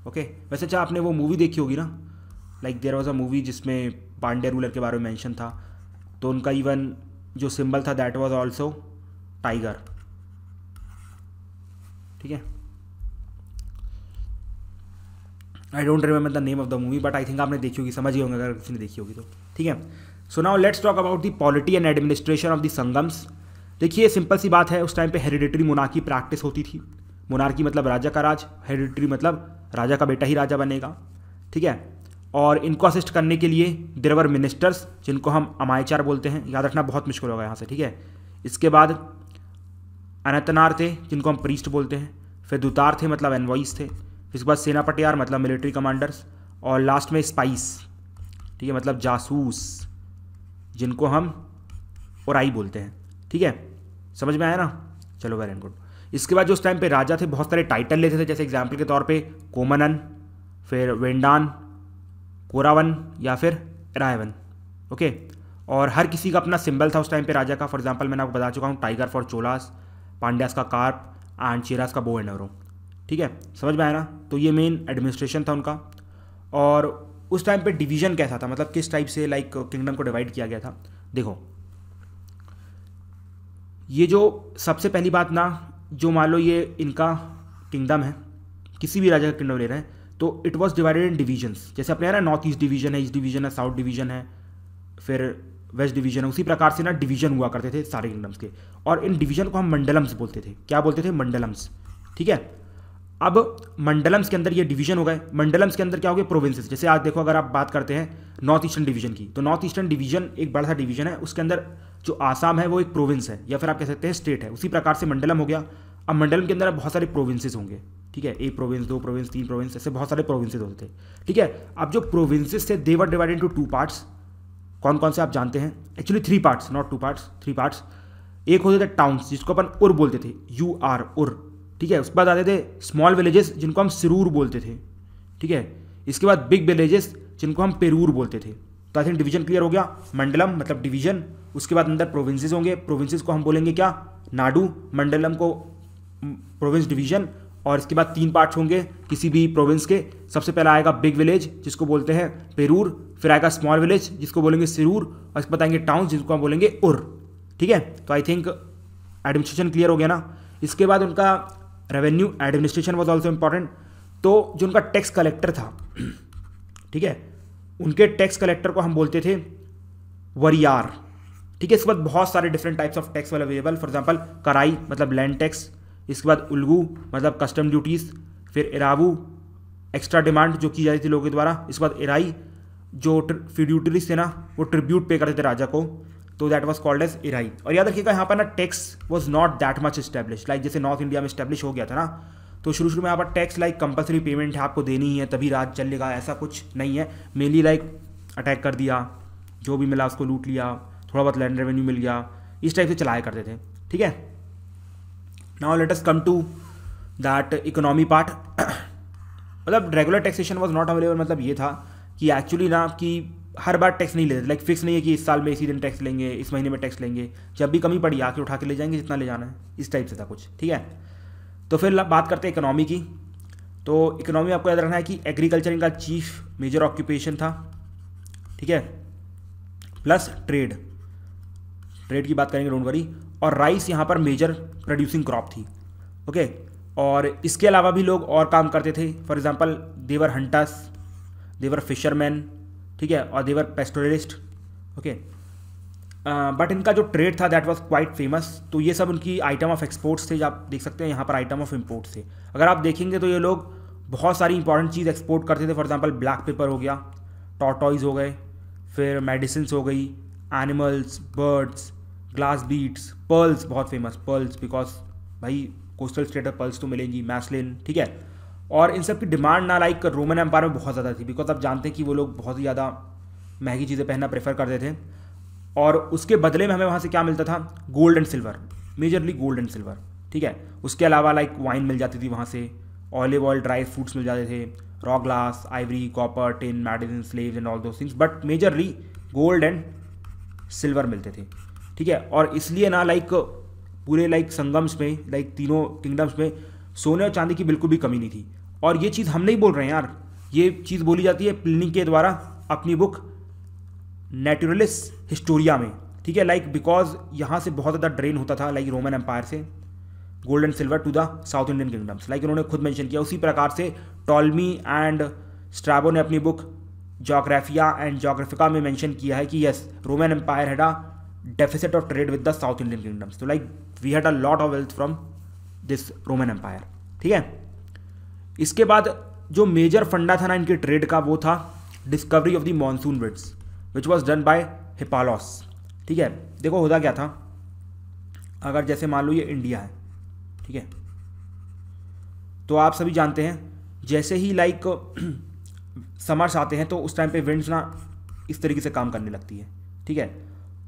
ओके वैसे अच्छा आपने वो मूवी देखी होगी ना like there was a movie जिसमें पांडे रूलर के बारे में मैंशन था तो उनका इवन जो सिंबल था दैट वॉज ऑल्सो टाइगर ठीक है I don't remember the name of the movie but I think आपने देखी होगी समझ ही होंगे अगर किसी ने देखी होगी तो ठीक है so now let's talk about the polity and administration of the Sangams देखिए सिंपल सी बात है उस टाइम पे हेरिडिटरी मोनार्की प्रैक्टिस होती थी मोनार्की मतलब राजा का राज हेरिडिटरी मतलब राजा का बेटा ही राजा बनेगा ठीक है और इनको असिस्ट करने के लिए देरवर मिनिस्टर्स जिनको हम अमायचार बोलते हैं याद रखना बहुत मुश्किल होगा यहाँ से ठीक है इसके बाद अनंतनार थे जिनको हम प्रीस्ट बोलते हैं फिर दुतार थे मतलब एनवॉइस थे फिर इसके बाद सेनापटियार मतलब मिलिट्री कमांडर्स और लास्ट में स्पाइस ठीक है मतलब जासूस जिनको हम और बोलते हैं ठीक है समझ में आया ना चलो वेरी गुड इसके बाद जो उस टाइम पे राजा थे बहुत सारे टाइटल लेते थे जैसे एग्जाम्पल के तौर पे कोमनन फिर वेंडान कोरावन या फिर रायवन ओके और हर किसी का अपना सिंबल था उस टाइम पे राजा का फॉर एग्जांपल मैंने आपको बता चुका हूँ टाइगर फॉर चोलास पांड्यास का कार्प एंड चेरास का बो एंड एरो ठीक है समझ में आया ना तो ये मेन एडमिनिस्ट्रेशन था उनका और उस टाइम पे डिवीजन कैसा था मतलब किस टाइप से लाइक किंगडम को डिवाइड किया गया था देखो ये जो सबसे पहली बात ना जो मान लो ये इनका किंगडम है किसी भी राजा का किंगडम ले रहे हैं तो it was divided in divisions जैसे अपने ना नॉर्थ ईस्ट डिवीजन है ईस्ट डिवीजन है साउथ डिवीजन है फिर वेस्ट डिवीजन है उसी प्रकार से ना डिवीजन हुआ करते थे सारे किंगडम्स के और इन डिवीजन को हम मंडलम्स बोलते थे क्या बोलते थे मंडलम्स ठीक है अब मंडलम्स के अंदर ये डिवीजन हो गए मंडलम्स के अंदर क्या हो गया प्रोविंसेस जैसे आज देखो अगर आप बात करते हैं नॉर्थ ईस्टर्न डिवीजन की तो नॉर्थ ईस्टर्न डिवीजन एक बड़ा सा डिवीजन है उसके अंदर जो आसाम है वो एक प्रोविंस है या फिर आप कह सकते हैं स्टेट है उसी प्रकार से मंडलम हो गया अब मंडलम के अंदर बहुत सारे प्रोविंसेस होंगे ठीक है एक प्रोविंस दो प्रोविंस तीन प्रोविंस ऐसे बहुत सारे प्रोविंसेज होते थे ठीक है अब जो प्रोविंसेस थे they were divided to two parts कौन कौन से आप जानते हैं actually three parts not two parts three parts एक होते थे टाउन्स जिसको अपन उर बोलते थे यू आर उर ठीक है उसके बाद आते थे स्मॉल विलेजेस जिनको हम सिरूर बोलते थे ठीक है इसके बाद बिग विलेजेस जिनको हम पेरूर बोलते थे तो आई थिंक डिवीजन क्लियर हो गया मंडलम मतलब डिवीजन उसके बाद अंदर प्रोविंसेस होंगे प्रोविंसेस को हम बोलेंगे क्या नाडू मंडलम को प्रोविंस डिवीजन और इसके बाद तीन पार्ट होंगे किसी भी प्रोविंस के सबसे पहला आएगा बिग विलेज जिसको बोलते हैं पेरूर फिर आएगा स्मॉल विलेज जिसको बोलेंगे सिरूर और इसके बताएंगे टाउन जिसको हम बोलेंगे उर ठीक है तो आई थिंक एडमिनिस्ट्रेशन क्लियर हो गया ना इसके बाद उनका revenue administration was also important तो जो उनका टैक्स कलेक्टर था ठीक है उनके टैक्स कलेक्टर को हम बोलते थे वरियार ठीक है इसके बाद बहुत सारे डिफरेंट टाइप्स ऑफ टैक्स वाले अवेलेबल फॉर एग्जाम्पल कराई मतलब लैंड टैक्स इसके बाद उलगू मतलब कस्टम ड्यूटीज़ फिर इरावू एक्स्ट्रा डिमांड जो की जाती थी लोगों के द्वारा इसके बाद इराई जो फ्यूड्यूटरीज थे ना वो ट्रिब्यूट पे करते थे राजा को तो दैट वॉज कॉल्ड एज इराई और याद रखिएगा यहाँ पर ना tax was not that much establish like जैसे नॉर्थ इंडिया में स्टैब्लिश हो गया था ना तो शुरू शुरू में यहाँ पर टैक्स लाइक कंपलसरी पेमेंट है आपको देनी ही है तभी राज चलेगा ऐसा कुछ नहीं है मेनली लाइक अटैक कर दिया जो भी मिला उसको लूट लिया थोड़ा बहुत लैंड रेवेन्यू मिल गया इस टाइप से चलाया करते थे ठीक है now let us come to that economy part मतलब regular taxation was not available मतलब ये था कि एक्चुअली ना कि हर बार टैक्स नहीं लेते लाइक फिक्स नहीं है कि इस साल में इसी दिन टैक्स लेंगे इस महीने में टैक्स लेंगे जब भी कमी पड़ी आके उठा के ले जाएंगे जितना ले जाना है इस टाइप से था कुछ ठीक है तो फिर बात करते हैं इकोनॉमी की तो इकोनॉमी आपको याद रखना है कि एग्रीकल्चर इनका चीफ मेजर ऑक्यूपेशन था ठीक है प्लस ट्रेड ट्रेड की बात करेंगे डोंट वरी और राइस यहाँ पर मेजर प्रोड्यूसिंग क्रॉप थी ओके और इसके अलावा भी लोग और काम करते थे for example they were hunters they were fisherman ठीक है और देवर पेस्टोरिस्ट ओके बट इनका जो ट्रेड था दैट वाज क्वाइट फेमस तो ये सब उनकी आइटम ऑफ एक्सपोर्ट्स थे आप देख सकते हैं यहाँ पर आइटम ऑफ इम्पोर्ट्स थे अगर आप देखेंगे तो ये लोग बहुत सारी इंपॉर्टेंट चीज़ एक्सपोर्ट करते थे फॉर एग्जाम्पल ब्लैक पेपर हो गया टॉटॉइज हो गए फिर मेडिसिन हो गई animals birds glass beads pearls बहुत फेमस पर्ल्स बिकॉज भाई कोस्टल स्टेट ऑफ पर्ल्स तो मिलेंगी मैसलिन ठीक है और इन सब की डिमांड ना लाइक रोमन एम्पायर में बहुत ज़्यादा थी बिकॉज आप जानते हैं कि वो लोग बहुत ही ज़्यादा महंगी चीज़ें पहनना प्रेफर करते थे और उसके बदले में हमें वहाँ से क्या मिलता था gold and silver majorly gold and silver ठीक है उसके अलावा लाइक वाइन मिल जाती थी वहाँ से ऑलिव ऑयल ड्राई फ्रूट्स मिल जाते थे raw glass ivory copper tin medicine slave and all those things but majorly gold and silver मिलते थे ठीक है और इसलिए ना लाइक पूरे लाइक संगम्स में लाइक तीनों किंगडम्स में सोने और चांदी की बिल्कुल भी कमी नहीं थी और ये चीज़ हम नहीं बोल रहे हैं यार ये चीज़ बोली जाती है प्लिनिंग के द्वारा अपनी बुक नेचुरलिस हिस्टोरिया में ठीक है लाइक बिकॉज यहाँ से बहुत ज़्यादा ड्रेन होता था लाइक रोमन एम्पायर से gold and silver to the south Indian kingdoms like उन्होंने खुद मैंशन किया उसी प्रकार से टॉलमी एंड स्ट्राबो ने अपनी बुक जोग्राफिया एंड जोग्राफिका में मैंशन किया है कि yes Roman empire had a deficit of trade with the South Indian kingdoms So like we had a lot of wealth from this Roman empire ठीक है इसके बाद जो मेजर फंडा था ना इनके ट्रेड का वो था discovery of the monsoon winds which was done by Hippalus ठीक है देखो होता क्या था अगर जैसे मान लो ये इंडिया है ठीक है तो आप सभी जानते हैं जैसे ही लाइक समर्स आते हैं तो उस टाइम पे विंड्स ना इस तरीके से काम करने लगती है ठीक है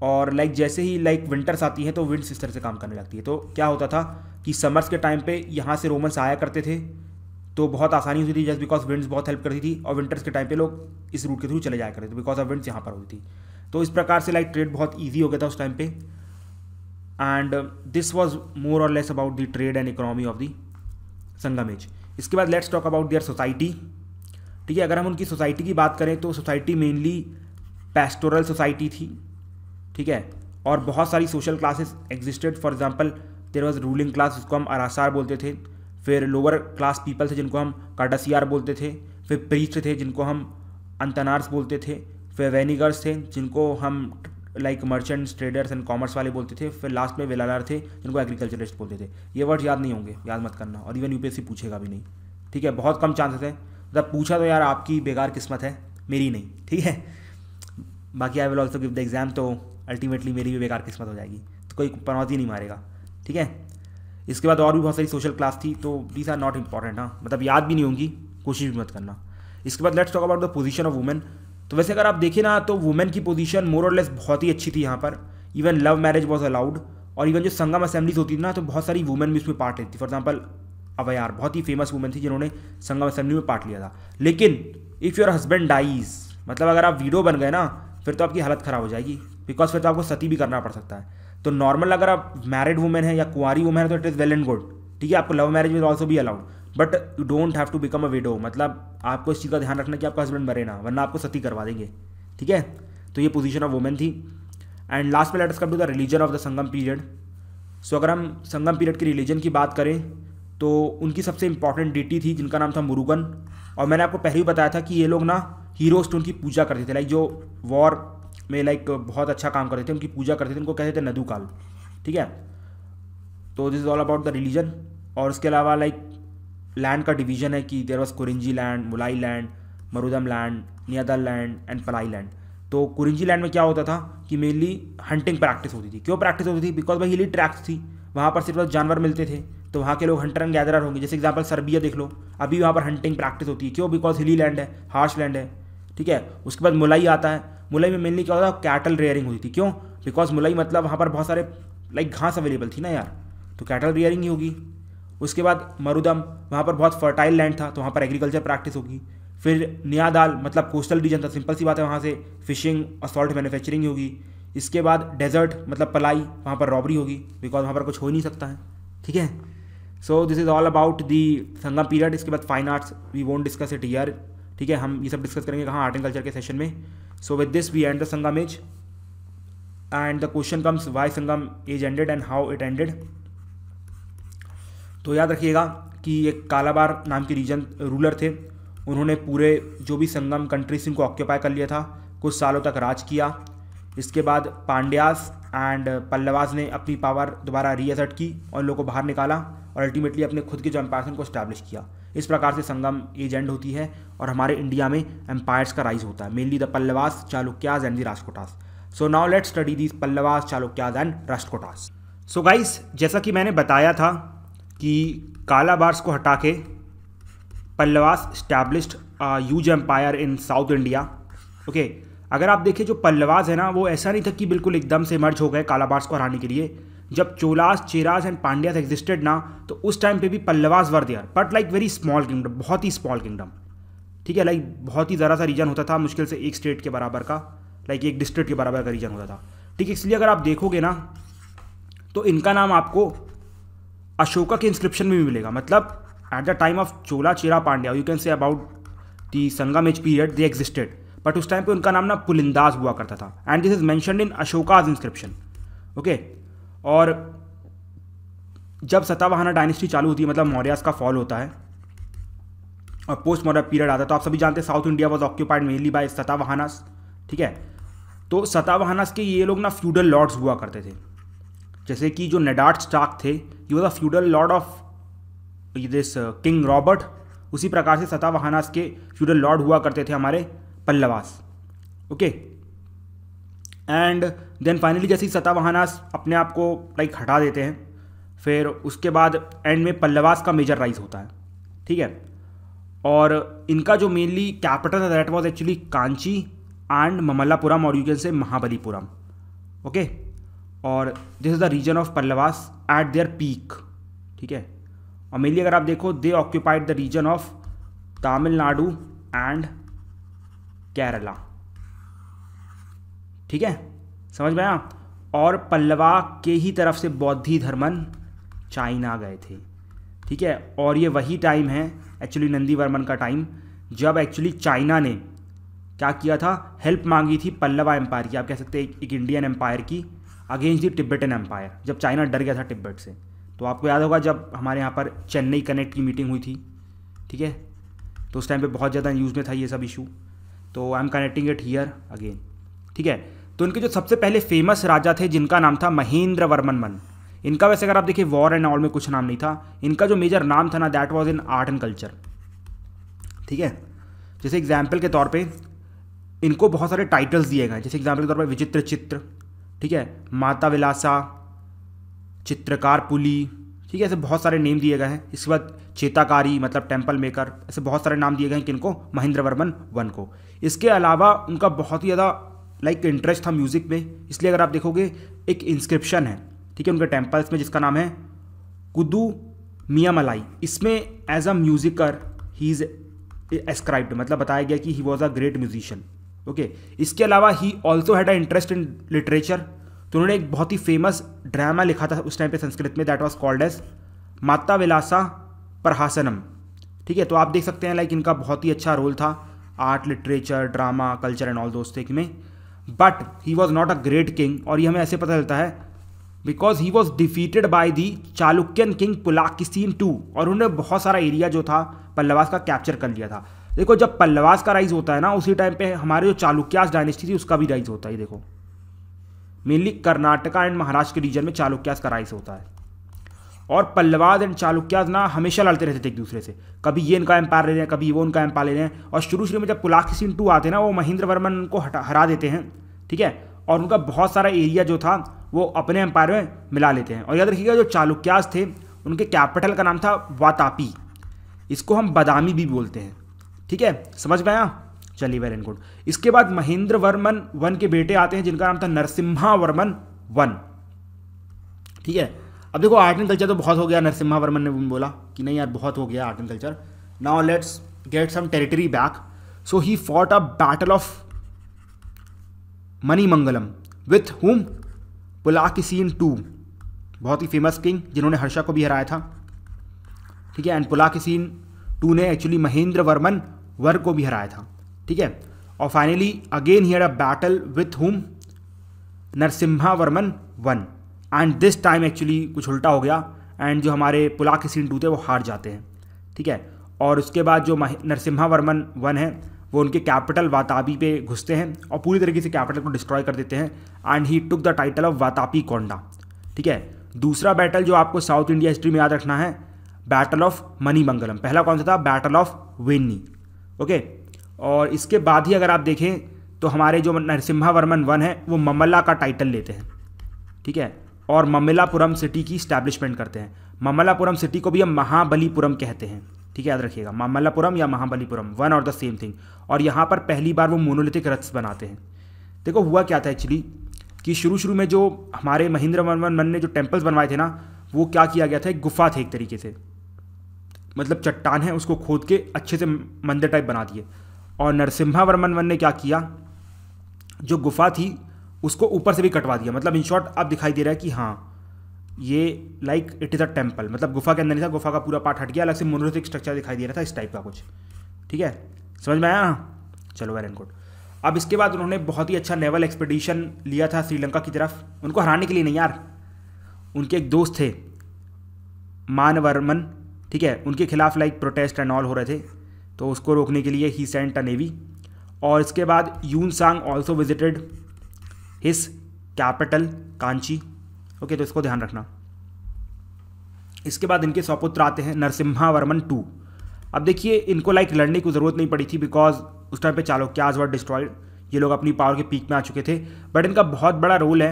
और लाइक जैसे ही लाइक विंटर्स आती हैं तो विंड्स इस तरह से काम करने लगती है तो क्या होता था कि समर्स के टाइम पे यहाँ से रोमन्स आया करते थे तो बहुत आसानी होती थी जस्ट बिकॉज विंड्स बहुत हेल्प करती थी और विंटर्स के टाइम पे लोग इस रूट के थ्रू चले जाया करते थे बिकॉज ऑफ विंड्स यहाँ पर होती थी तो इस प्रकार से लाइक ट्रेड बहुत ईजी हो गया था उस टाइम पे एंड दिस वॉज मोर और less about the trade and economy of the Sangam age इसके बाद let's talk about their society ठीक है अगर हम उनकी सोसाइटी की बात करें तो सोसाइटी मेनली पेस्टोरल सोसाइटी थी ठीक है और बहुत सारी social classes existed for example there was ruling class जिसको हम अरासार बोलते थे फिर लोअर क्लास पीपल थे जिनको हम काटासियार बोलते थे फिर प्रीस्ट थे जिनको हम अंतनार्स बोलते थे फिर वेनिगर्स थे जिनको हम like merchants traders and commerce वाले बोलते थे फिर लास्ट में वेलालार थे जिनको एग्रीकल्चरिस्ट बोलते थे ये वर्ड याद नहीं होंगे याद मत करना और इवन यूपीएससी पूछेगा भी नहीं ठीक है बहुत कम चांसेस है मतलब पूछा तो यार आपकी बेकार किस्मत है मेरी नहीं ठीक है बाकी I will also give the exam तो अल्टीमेटली मेरी भी बेकार किस्मत हो जाएगी तो कोई पनौती नहीं मारेगा ठीक है इसके बाद और भी बहुत सारी सोशल क्लास थी तो दीज आर नॉट इंपॉर्टेंट हाँ मतलब याद भी नहीं होंगी कोशिश भी मत करना इसके बाद let's talk about the position of women तो वैसे अगर आप देखें ना तो वुमेन की पोजीशन मोर और लेस बहुत ही अच्छी थी यहाँ पर even love marriage was allowed और इवन जो संगम असेंबलीज होती थी ना तो बहुत सारी वुमेन भी उसमें पार्ट लेती थी फॉर एग्जाम्पल अवैयार बहुत ही फेमस वुमेन थी जिन्होंने संगम असेंबली में पार्ट लिया था लेकिन इफ़ योर हस्बैंड डाइज मतलब अगर आप वीडियो बन गए ना फिर तो आपकी हालत ख़राब हो जाएगी बिकॉज फिर तो आपको सती भी करना पड़ सकता है तो नॉर्मल अगर आप मैरिड वुमेन है या कुंवारी वुमेन है तो it is well and good ठीक है आपको लव मैरिज इज ऑल्सो भी allowed but you don't have to become a widow मतलब आपको इस चीज़ का ध्यान रखना कि आपका हस्बैंड मरे ना वरना आपको सती करवा देंगे ठीक है तो ये पोजीशन ऑफ वुमेन थी एंड लास्ट में let's come to the religion of the Sangam period so अगर हम संगम पीरियड की रिलीजन की बात करें तो उनकी सबसे इंपॉर्टेंट डिटी थी जिनका नाम था मुरुगन और मैंने आपको पहले ही बताया था कि ये लोग ना हीरोज तो उनकी पूजा करते थे लाइक जो वॉर में लाइक बहुत अच्छा काम करते थे उनकी पूजा करते थे उनको कहते थे नदू काल ठीक है तो this is all about the religion और उसके अलावा लाइक लैंड का डिवीजन है कि there was Kurinji land Mullai land Marudam land Neydal land and Palai land तो कुरिंजी लैंड में क्या होता था कि मेनली हंटिंग प्रैक्टिस होती थी क्यों प्रैक्टिस होती थी बिकॉज भाई हिली ट्रैक्स थी वहाँ पर सिर्फ जानवर मिलते थे तो वहाँ के लोग हंटर एंड गैदरर होंगे जैसे एग्जाम्पल सर्बिया देख लो अभी वहाँ पर हंटिंग प्रैक्टिस होती है क्यों बिकॉज हिली लैंड है हार्श लैंड है ठीक है उसके बाद मुलाई आता है मुलाई में मेनली क्या होता है कैटल रेयरिंग होती थी क्यों बिकॉज मुलाई मतलब वहाँ पर बहुत सारे लाइक घास अवेलेबल थी ना यार तो कैटल रेयरिंग ही होगी उसके बाद मरुदम वहाँ पर बहुत फर्टाइल लैंड था तो वहाँ पर एग्रीकल्चर प्रैक्टिस होगी फिर नियादाल मतलब कोस्टल रीजन था सिंपल सी बात है वहाँ से फिशिंग और सॉल्ट मैन्युफैक्चरिंग होगी इसके बाद डेजर्ट मतलब पलाई वहाँ पर रॉबरी होगी बिकॉज वहाँ पर कुछ हो ही नहीं सकता है ठीक है so this is all about the Sangam period इसके बाद fine arts we won't discuss it here ठीक है हम ये सब डिस्कस करेंगे कहाँ आर्ट एंड कल्चर के सेशन में so with this we end the Sangam age and the question comes why Sangam age ended and how it ended तो याद रखिएगा कि एक कालाबार नाम के रीजन रूलर थे उन्होंने पूरे जो भी संगम कंट्रीज इनको ऑक्यूपाई कर लिया था कुछ सालों तक राज किया इसके बाद पांड्यास एंड पल्लवाज ने अपनी पावर दोबारा रीअसर्ट की और लोगों को बाहर निकाला और अल्टीमेटली अपने खुद के जो एम्पायर को स्टैब्लिश किया इस प्रकार से संगम एज एंड होती है और हमारे इंडिया में एम्पायर्स का राइज होता है mainly the Pallavas Chalukyas and the Rashtrakutas so now let study these Pallavas Chalukyas and Rashtrakutas so guys जैसा कि मैंने बताया था कि कालाबार्स को हटा के Pallavas established use empire in south India okay अगर आप देखें जो पल्लवास है ना वो ऐसा नहीं था कि बिल्कुल एकदम से मर्ज हो गए कालाबार्स को हराने के लिए जब चोलास चेरास एंड पांड्यास एग्जिस्टेड ना तो उस टाइम पे भी Pallavas were there but like very small kingdom बहुत ही स्मॉल किंगडम ठीक है लाइक बहुत ही ज़रा सा रीजन होता था मुश्किल से एक स्टेट के बराबर का लाइक एक डिस्ट्रिक्ट के बराबर का रीजन होता था ठीक है इसलिए अगर आप देखोगे ना तो इनका नाम आपको अशोका के इंस्क्रिप्शन में भी मिलेगा मतलब at the time of Chola Chera Pandya you can say about the Sangam age period they existed but उस टाइम पे उनका नाम ना पुलिंदाज हुआ करता था and this is mentioned in Ashoka's inscription okay और जब सतावाहना डायनेस्टी चालू होती है मतलब मौर्यास का फॉल होता है और पोस्ट मौर्य पीरियड आता है तो आप सभी जानते हैं south India was occupied mainly by Satavahanas ठीक है तो सतावाहनास के ये लोग ना फ्यूडल लॉर्ड्स हुआ करते थे जैसे कि जो नेडार्ट स्टाक थे ये was a feudal lord of this king रॉबर्ट उसी प्रकार से सतावाहनास के फ्यूडल लॉर्ड हुआ करते थे हमारे Pallavas okay and then finally जैसे ही सतावाहनास अपने आप को लाइक हटा देते हैं फिर उसके बाद एंड में पल्लवास का मेजर राइज होता है ठीक है और इनका जो मेनली कैपिटल था that was actually Kanchi and Mamallapuram और you can say Mahabalipuram okay और this is the region of Pallavas at their peak ठीक है और मेनली अगर आप देखो they occupied the region of Tamil Nadu and Kerala ठीक है समझ में आया और पल्लवा के ही तरफ से बौद्धि धर्मन चाइना गए थे ठीक है और ये वही टाइम है एक्चुअली नंदी वर्मन का टाइम जब एक्चुअली चाइना ने क्या किया था हेल्प मांगी थी पल्लवा एम्पायर की आप कह सकते हैं एक इंडियन एम्पायर की अगेंस्ट दी टिब्बेटन एम्पायर जब चाइना डर गया था टिब्बेट से तो आपको याद होगा जब हमारे यहाँ पर चेन्नई कनेक्ट की मीटिंग हुई थी ठीक है तो उस टाइम पे बहुत ज़्यादा न्यूज़ में था ये सब इशू तो I am connecting it here again ठीक है तो इनके जो सबसे पहले फेमस राजा थे जिनका नाम था महेंद्र वर्मन मन इनका वैसे अगर आप देखिए वॉर एंड ऑल में कुछ नाम नहीं था इनका जो मेजर नाम था ना that was in art and culture ठीक है जैसे एग्जाम्पल के तौर पर इनको बहुत सारे टाइटल्स दिए गए जैसे एग्जाम्पल के तौर पर विचित्र चित्र ठीक है माता विलासा चित्रकार पुली ठीक है ऐसे बहुत सारे नेम दिए गए हैं इसके बाद चेताकारी मतलब टेम्पल मेकर ऐसे बहुत सारे नाम दिए गए हैं किनको महेंद्र वर्मन वन को इसके अलावा उनका बहुत ही ज़्यादा लाइक like इंटरेस्ट था म्यूज़िक में इसलिए अगर आप देखोगे एक इंस्क्रिप्शन है ठीक है उनके टेम्पल्स में जिसका नाम है कुदू मिया मलाई इसमें as a musician he is ascribed मतलब बताया गया कि he was a great musician okay इसके अलावा he also had a interest in literature तो उन्होंने एक बहुत ही फेमस ड्रामा लिखा था उस टाइम पे संस्कृत में दैट वॉज कॉल्ड एज माता विलासा परहासनम ठीक है तो आप देख सकते हैं लाइक इनका बहुत ही अच्छा रोल था art literature drama culture and all those में but he was not a great king और ये हमें ऐसे पता चलता है because he was defeated by the Chalukyan king Pulakeshin two और उन्होंने बहुत सारा एरिया जो था पल्लवास का कैप्चर कर लिया था देखो जब पल्लवास का राइज होता है ना उसी टाइम पे हमारे जो चालुक्यास डायनेस्टी थी उसका भी राइज होता है देखो मेनली कर्नाटका एंड महाराष्ट्र के रीजन में चालुक्यास का राइज होता है और पल्लवाद एंड चालुक्याज ना हमेशा लड़ते रहते थे एक दूसरे से कभी ये इनका एम्पायर ले रहे हैं कभी वो उनका एम्पायर ले रहे हैं और शुरू शुरू में जब पुलाखी सीन टू आते हैं ना वो महेंद्र वर्मन को हरा देते हैं ठीक है और उनका बहुत सारा एरिया जो था वो अपने एम्पायर में मिला लेते हैं और याद रखिएगा जो चालुक्याज थे उनके कैपिटल का नाम था वातापी इसको हम बादामी भी बोलते हैं ठीक है समझ में आया चलिए वेरी एंड गुड इसके बाद महेंद्र वर्मन वन के बेटे आते हैं जिनका नाम था नरसिम्हा वर्मन वन ठीक है अब देखो आर्ट एंड कल्चर तो बहुत हो गया नरसिम्हा वर्मन ने बोला कि नहीं यार बहुत हो गया art and culture now let's get some territory back so he fought a battle of Manimangalam with whom सीन टू बहुत ही फेमस किंग जिन्होंने हर्षा को भी हराया था ठीक है एंड सीन टू ने एक्चुअली महेंद्र वर्मन वर को भी हराया था ठीक है और finally again here a battle with whom Narasimhavarman one and this time actually कुछ उल्टा हो गया एंड जो हमारे पुला के सीन टू थे वो हार जाते हैं ठीक है और उसके बाद जो नरसिम्हा वर्मन वन है वो उनके कैपिटल वातापी पे घुसते हैं और पूरी तरीके से कैपिटल को डिस्ट्रॉय कर देते हैं and he took the title of Vatapikonda ठीक है दूसरा बैटल जो आपको साउथ इंडिया हिस्ट्री में याद रखना है बैटल ऑफ मनी मंगलम पहला कौन सा था बैटल ऑफ वेन्नी ओके और इसके बाद ही अगर आप देखें तो हमारे जो नरसिम्हा वर्मन वन है वो ममल्ला का टाइटल लेते हैं ठीक है और ममलापुरम सिटी की स्टैब्लिशमेंट करते हैं ममलापुरम सिटी को भी हम महाबलीपुरम कहते हैं ठीक है याद रखिएगा ममलापुरम या महाबलीपुरम वन और द सेम थिंग और यहाँ पर पहली बार वो मोनोलिथिक रथ्स बनाते हैं देखो हुआ क्या था एक्चुअली कि शुरू शुरू में जो हमारे महेंद्र वर्मन ने जो टेम्पल्स बनवाए थे ना वो क्या किया गया था एक गुफा थे एक तरीके से मतलब चट्टान है उसको खोद के अच्छे से मंदिर टाइप बना दिए और नरसिम्हा वर्मन वन ने क्या किया जो गुफा थी उसको ऊपर से भी कटवा दिया मतलब इन शॉर्ट अब दिखाई दे रहा है कि हाँ ये like it is a temple मतलब गुफा के अंदर नहीं था गुफा का पूरा पार्ट हट गया अलग से मोनोलिथिक स्ट्रक्चर दिखाई दे रहा था इस टाइप का कुछ ठीक है समझ में आया हाँ। चलो वेल एंड गुड अब इसके बाद उन्होंने बहुत ही अच्छा नेवल एक्सपीडिशन लिया था श्रीलंका की तरफ उनको हराने के लिए नहीं यार उनके एक दोस्त थे मानवर्मन ठीक है उनके खिलाफ लाइक प्रोटेस्ट एंड ऑल हो रहे थे तो उसको रोकने के लिए ही सेंट अ नेवी और इसके बाद Hiuen Tsang also visited his capital Kanchi okay तो इसको ध्यान रखना इसके बाद इनके सौपुत्र आते हैं नरसिम्हा वर्मन टू अब देखिए इनको लाइक लड़ने की ज़रूरत नहीं पड़ी थी बिकॉज उस टाइम पे क्या आज डिस्ट्रॉयड ये लोग अपनी पावर के पीक में आ चुके थे बट इनका बहुत बड़ा रोल है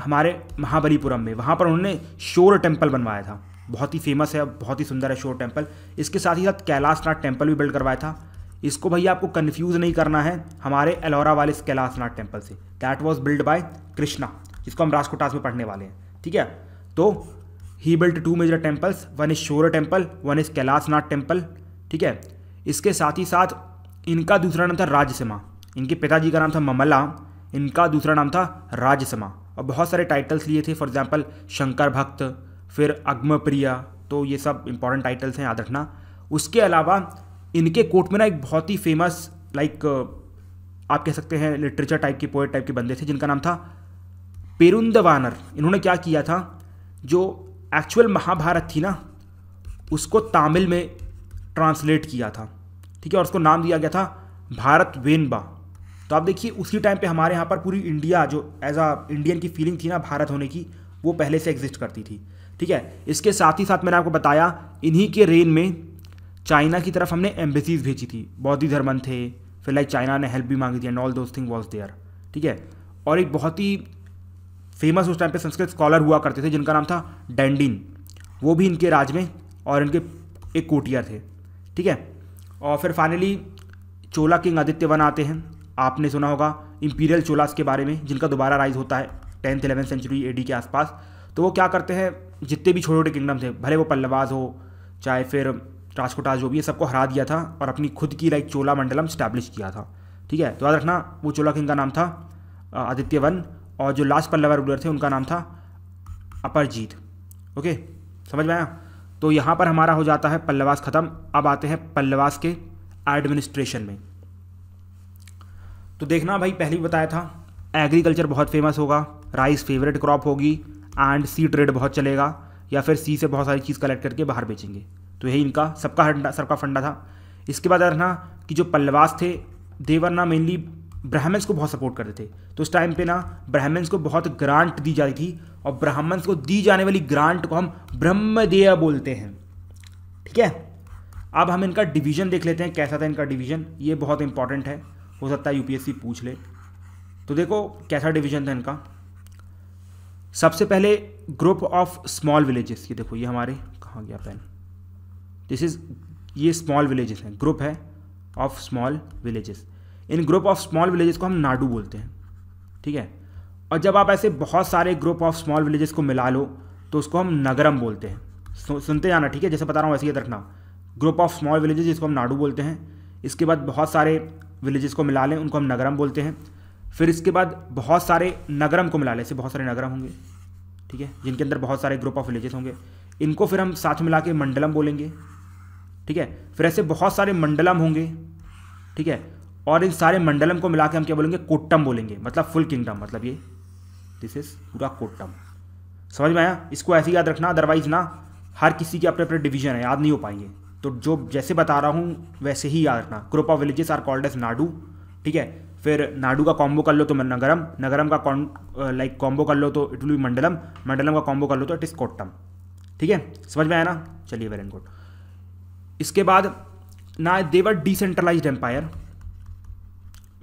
हमारे महाबलीपुरम में वहाँ पर उन्होंने शोर टेम्पल बनवाया था बहुत ही फेमस है बहुत ही सुंदर है शोर टेम्पल इसके साथ ही साथ कैलाश नाथ टेम्पल भी बिल्ड करवाया था इसको भैया आपको कन्फ्यूज़ नहीं करना है हमारे एलोरा वाले कैलाशनाथ टेम्पल से that was build by Krishna जिसको हम राजकोटास में पढ़ने वाले हैं ठीक है तो he built two major temples one is shore temple one is Kailashnath temple ठीक है इसके साथ ही साथ इनका दूसरा नाम था राजसमा इनके पिताजी का नाम था ममला इनका दूसरा नाम था राजसिमा और बहुत सारे टाइटल्स लिए थे फॉर एग्जाम्पल शंकर भक्त फिर अग्मप्रिया तो ये सब इंपॉर्टेंट टाइटल्स हैं याद रखना उसके अलावा इनके कोर्ट में ना एक बहुत ही फेमस लाइक आप कह सकते हैं लिटरेचर टाइप के पोएट टाइप के बंदे थे जिनका नाम था पेरुंद वानर इन्होंने क्या किया था जो एक्चुअल महाभारत थी ना उसको तामिल में ट्रांसलेट किया था ठीक है और उसको नाम दिया गया था भारत वेनबा तो आप देखिए उसी टाइम पे हमारे यहाँ पर पूरी इंडिया जो एज आ इंडियन की फीलिंग थी ना भारत होने की वो पहले से एग्जिस्ट करती थी ठीक है इसके साथ ही साथ मैंने आपको बताया इन्हीं के रेन में चाइना की तरफ हमने एम्बेसीज भेजी थी बौद्ध धर्मन थे फिर लाइक चाइना ने हेल्प भी मांगी थी and all those thing was there ठीक है और एक बहुत ही फेमस उस टाइम पे संस्कृत स्कॉलर हुआ करते थे जिनका नाम था डेंडिन वो भी इनके राज में और इनके एक कोटिया थे ठीक है और फिर फाइनली चोला किंग आदित्यवन आते हैं आपने सुना होगा इम्पीरियल चोलास के बारे में जिनका दोबारा राइज होता है टेंथ इलेवेंथ सेंचुरी एडी के आसपास तो वो क्या करते हैं जितने भी छोटे छोटे किंगडम थे भले वो पल्लवाज हो चाहे फिर राजकोटास जो भी है सबको हरा दिया था और अपनी खुद की लाइक चोला मंडलम स्टैब्लिश किया था ठीक है तो याद रखना वो चोला किंग का नाम था आदित्य वन और जो लास्ट पल्लवा रूलर थे उनका नाम था अपरजीत ओके समझ में आया तो यहाँ पर हमारा हो जाता है पल्लवास ख़त्म अब आते हैं पल्लवास के एडमिनिस्ट्रेशन में तो देखना भाई पहले भी बताया था एग्रीकल्चर बहुत फेमस होगा राइस फेवरेट क्रॉप होगी एंड सी ट्रेड बहुत चलेगा या फिर सी से बहुत सारी चीज़ कलेक्ट करके बाहर बेचेंगे तो यही इनका सबका हंडा सबका फंडा था इसके बाद ना कि जो पल्लवास थे देवर ना मेनली ब्राह्मण्स को बहुत सपोर्ट करते थे तो उस टाइम पे ना ब्राह्मण्स को बहुत ग्रांट दी जाती थी और ब्राह्मण्स को दी जाने वाली ग्रांट को हम ब्रह्मदेय बोलते हैं ठीक है अब हम इनका डिवीजन देख लेते हैं कैसा था इनका डिवीजन ये बहुत इंपॉर्टेंट है हो सकता है यूपीएससी पूछ ले तो देखो कैसा डिवीजन था इनका सबसे पहले ग्रुप ऑफ स्मॉल विलेजेस ये देखो ये हमारे कहाँ गया पेन दिस इज ये स्मॉल विलेजेस हैं ग्रुप है ऑफ स्मॉल विलेजेस इन ग्रुप ऑफ स्मॉल विलेजेस को हम नाडू बोलते हैं ठीक है और जब आप ऐसे बहुत सारे ग्रुप ऑफ स्मॉल विलेजेस को मिला लो तो उसको हम नगरम बोलते हैं सुनते जाना ठीक है जैसे बता रहा हूँ वैसे याद रखना ग्रुप ऑफ स्मॉल विलेजेस जिसको हम नाडू बोलते हैं इसके बाद बहुत सारे विलेजेस को मिला लें उनको हम नगरम बोलते हैं फिर इसके बाद बहुत सारे नगरम को मिला लें ऐसे बहुत सारे नगरम होंगे ठीक है जिनके अंदर बहुत सारे ग्रुप ऑफ विलेजेस होंगे इनको फिर हम साथ मिला के मंडलम बोलेंगे ठीक है फिर ऐसे बहुत सारे मंडलम होंगे ठीक है और इन सारे मंडलम को मिला के हम क्या बोलेंगे कोट्टम बोलेंगे मतलब फुल किंगडम मतलब ये दिस इज पूरा कोट्टम समझ में आया इसको ऐसे याद रखना अदरवाइज ना हर किसी के अपने अपने डिवीजन है याद नहीं हो पाएंगे तो जो जैसे बता रहा हूँ वैसे ही याद रखना group of villages are called as nadu ठीक है फिर नाडू का कॉम्बो कर लो तो नगरम नगरम का लाइक कॉम्बो uh, कर लो तो it will be mandalam mandalam का कॉम्बो कर लो तो इट इज़ कोट्टम ठीक है समझ में आया ना चलिए वेरी गुड इसके बाद ना देवर डिसेंट्रलाइज एम्पायर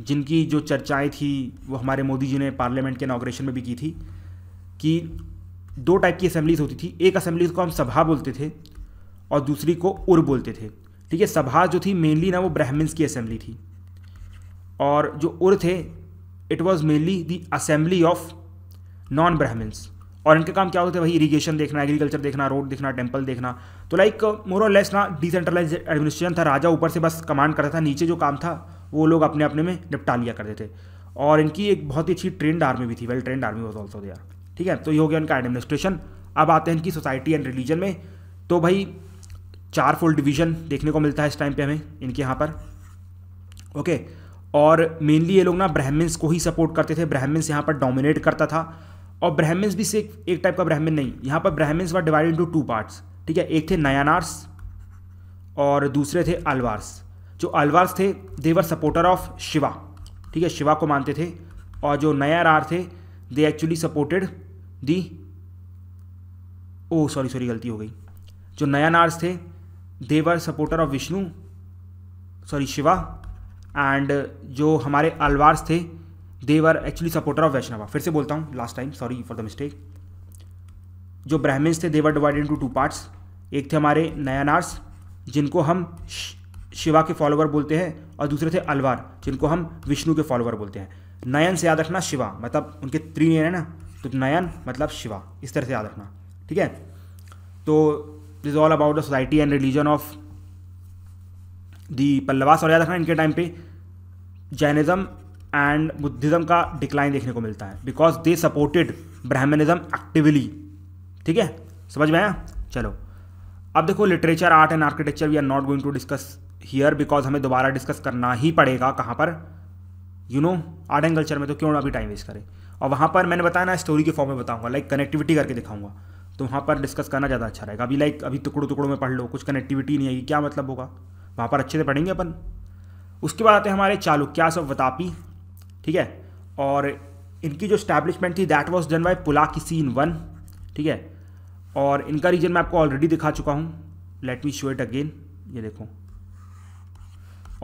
जिनकी जो चर्चाएं थी वो हमारे मोदी जी ने पार्लियामेंट के इनाग्रेशन में भी की थी कि दो टाइप की असेंबलीज होती थी एक असेंबलीज को हम सभा बोलते थे और दूसरी को उर बोलते थे ठीक है सभा जो थी मेनली ना वो ब्राह्मण्स की असेंबली थी और जो उर थे it was mainly the assembly of non Brahmins और इनके काम क्या होते हैं वही इरीगेशन देखना एग्रीकल्चर देखना रोड देखना टेम्पल देखना तो लाइक मोर और लेस ना डिसेंट्रलाइज एडमिनिस्ट्रेशन था राजा ऊपर से बस कमांड करता था नीचे जो काम था वो लोग अपने अपने में निपटा लिया करते थे और इनकी एक बहुत ही अच्छी ट्रेंड आर्मी भी थी well trained army was also there ठीक है तो ये हो गया इनका एडमिनिस्ट्रेशन अब आते हैं इनकी सोसाइटी एंड रिलीजन में तो भाई चार फुल डिवीजन देखने को मिलता है इस टाइम पे हमें इनके यहाँ पर ओके और मेनली ये लोग ना ब्राह्मण्स को ही सपोर्ट करते थे ब्राह्मण्स यहाँ पर डोमिनेट करता था और ब्राह्मण्स भी सिर्फ एक टाइप का ब्राह्मण नहीं यहाँ पर Brahmins were divide into two parts ठीक है एक थे नयानार्स और दूसरे थे अलवार्स जो अलवार्स थे देवर सपोर्टर ऑफ शिवा ठीक है शिवा को मानते थे और जो नयानार थे they actually supported the oh sorry sorry गलती हो गई जो नयानार्स थे they were supporter of Vishnu sorry Shiva and जो हमारे अलवार्स थे they are actually supporter of Vaishnava फिर से बोलता हूँ last time sorry for the mistake जो ब्राह्मण्स थे they were divided into two parts एक थे हमारे नयानार्स जिनको हम शिवा के फॉलोवर बोलते हैं और दूसरे थे अलवार जिनको हम विष्णु के फॉलोवर बोलते हैं नयन से याद रखना शिवा मतलब उनके त्रिनयन है ना तो नयन मतलब शिवा इस तरह से याद रखना ठीक है तो this all about the society and religion of the Pallavas और याद रखना इनके टाइम पे जैनिज़्म एंड बुद्धिज़्म का डिक्लाइन देखने को मिलता है because they supported Brahmanism actively ठीक है समझ में आया चलो अब देखो literature art and architecture we are not going to discuss here because हमें दोबारा डिस्कस करना ही पड़ेगा कहाँ पर you know art and culture में तो क्यों ना अभी टाइम वेस्ट करें और वहाँ पर मैंने बताया ना स्टोरी के फॉर्म में बताऊँगा लाइक कनेक्टिविटी करके दिखाऊंगा तो वहाँ पर डिस्कस करना ज़्यादा अच्छा रहेगा अभी लाइक अभी टुकड़ों टुकड़ों में पढ़ लो कुछ कनेक्टिविटी नहीं आएगी क्या मतलब होगा वहाँ पर अच्छे से पढ़ेंगे अपन उसके बाद आते हैं हमारे चालुक्यास और वतापी ठीक है और इनकी जो स्टैब्लिशमेंट थी दैट वॉज डन बाय की सीन वन ठीक है और इनका रीजन मैं आपको ऑलरेडी दिखा चुका हूँ let me show it again ये देखो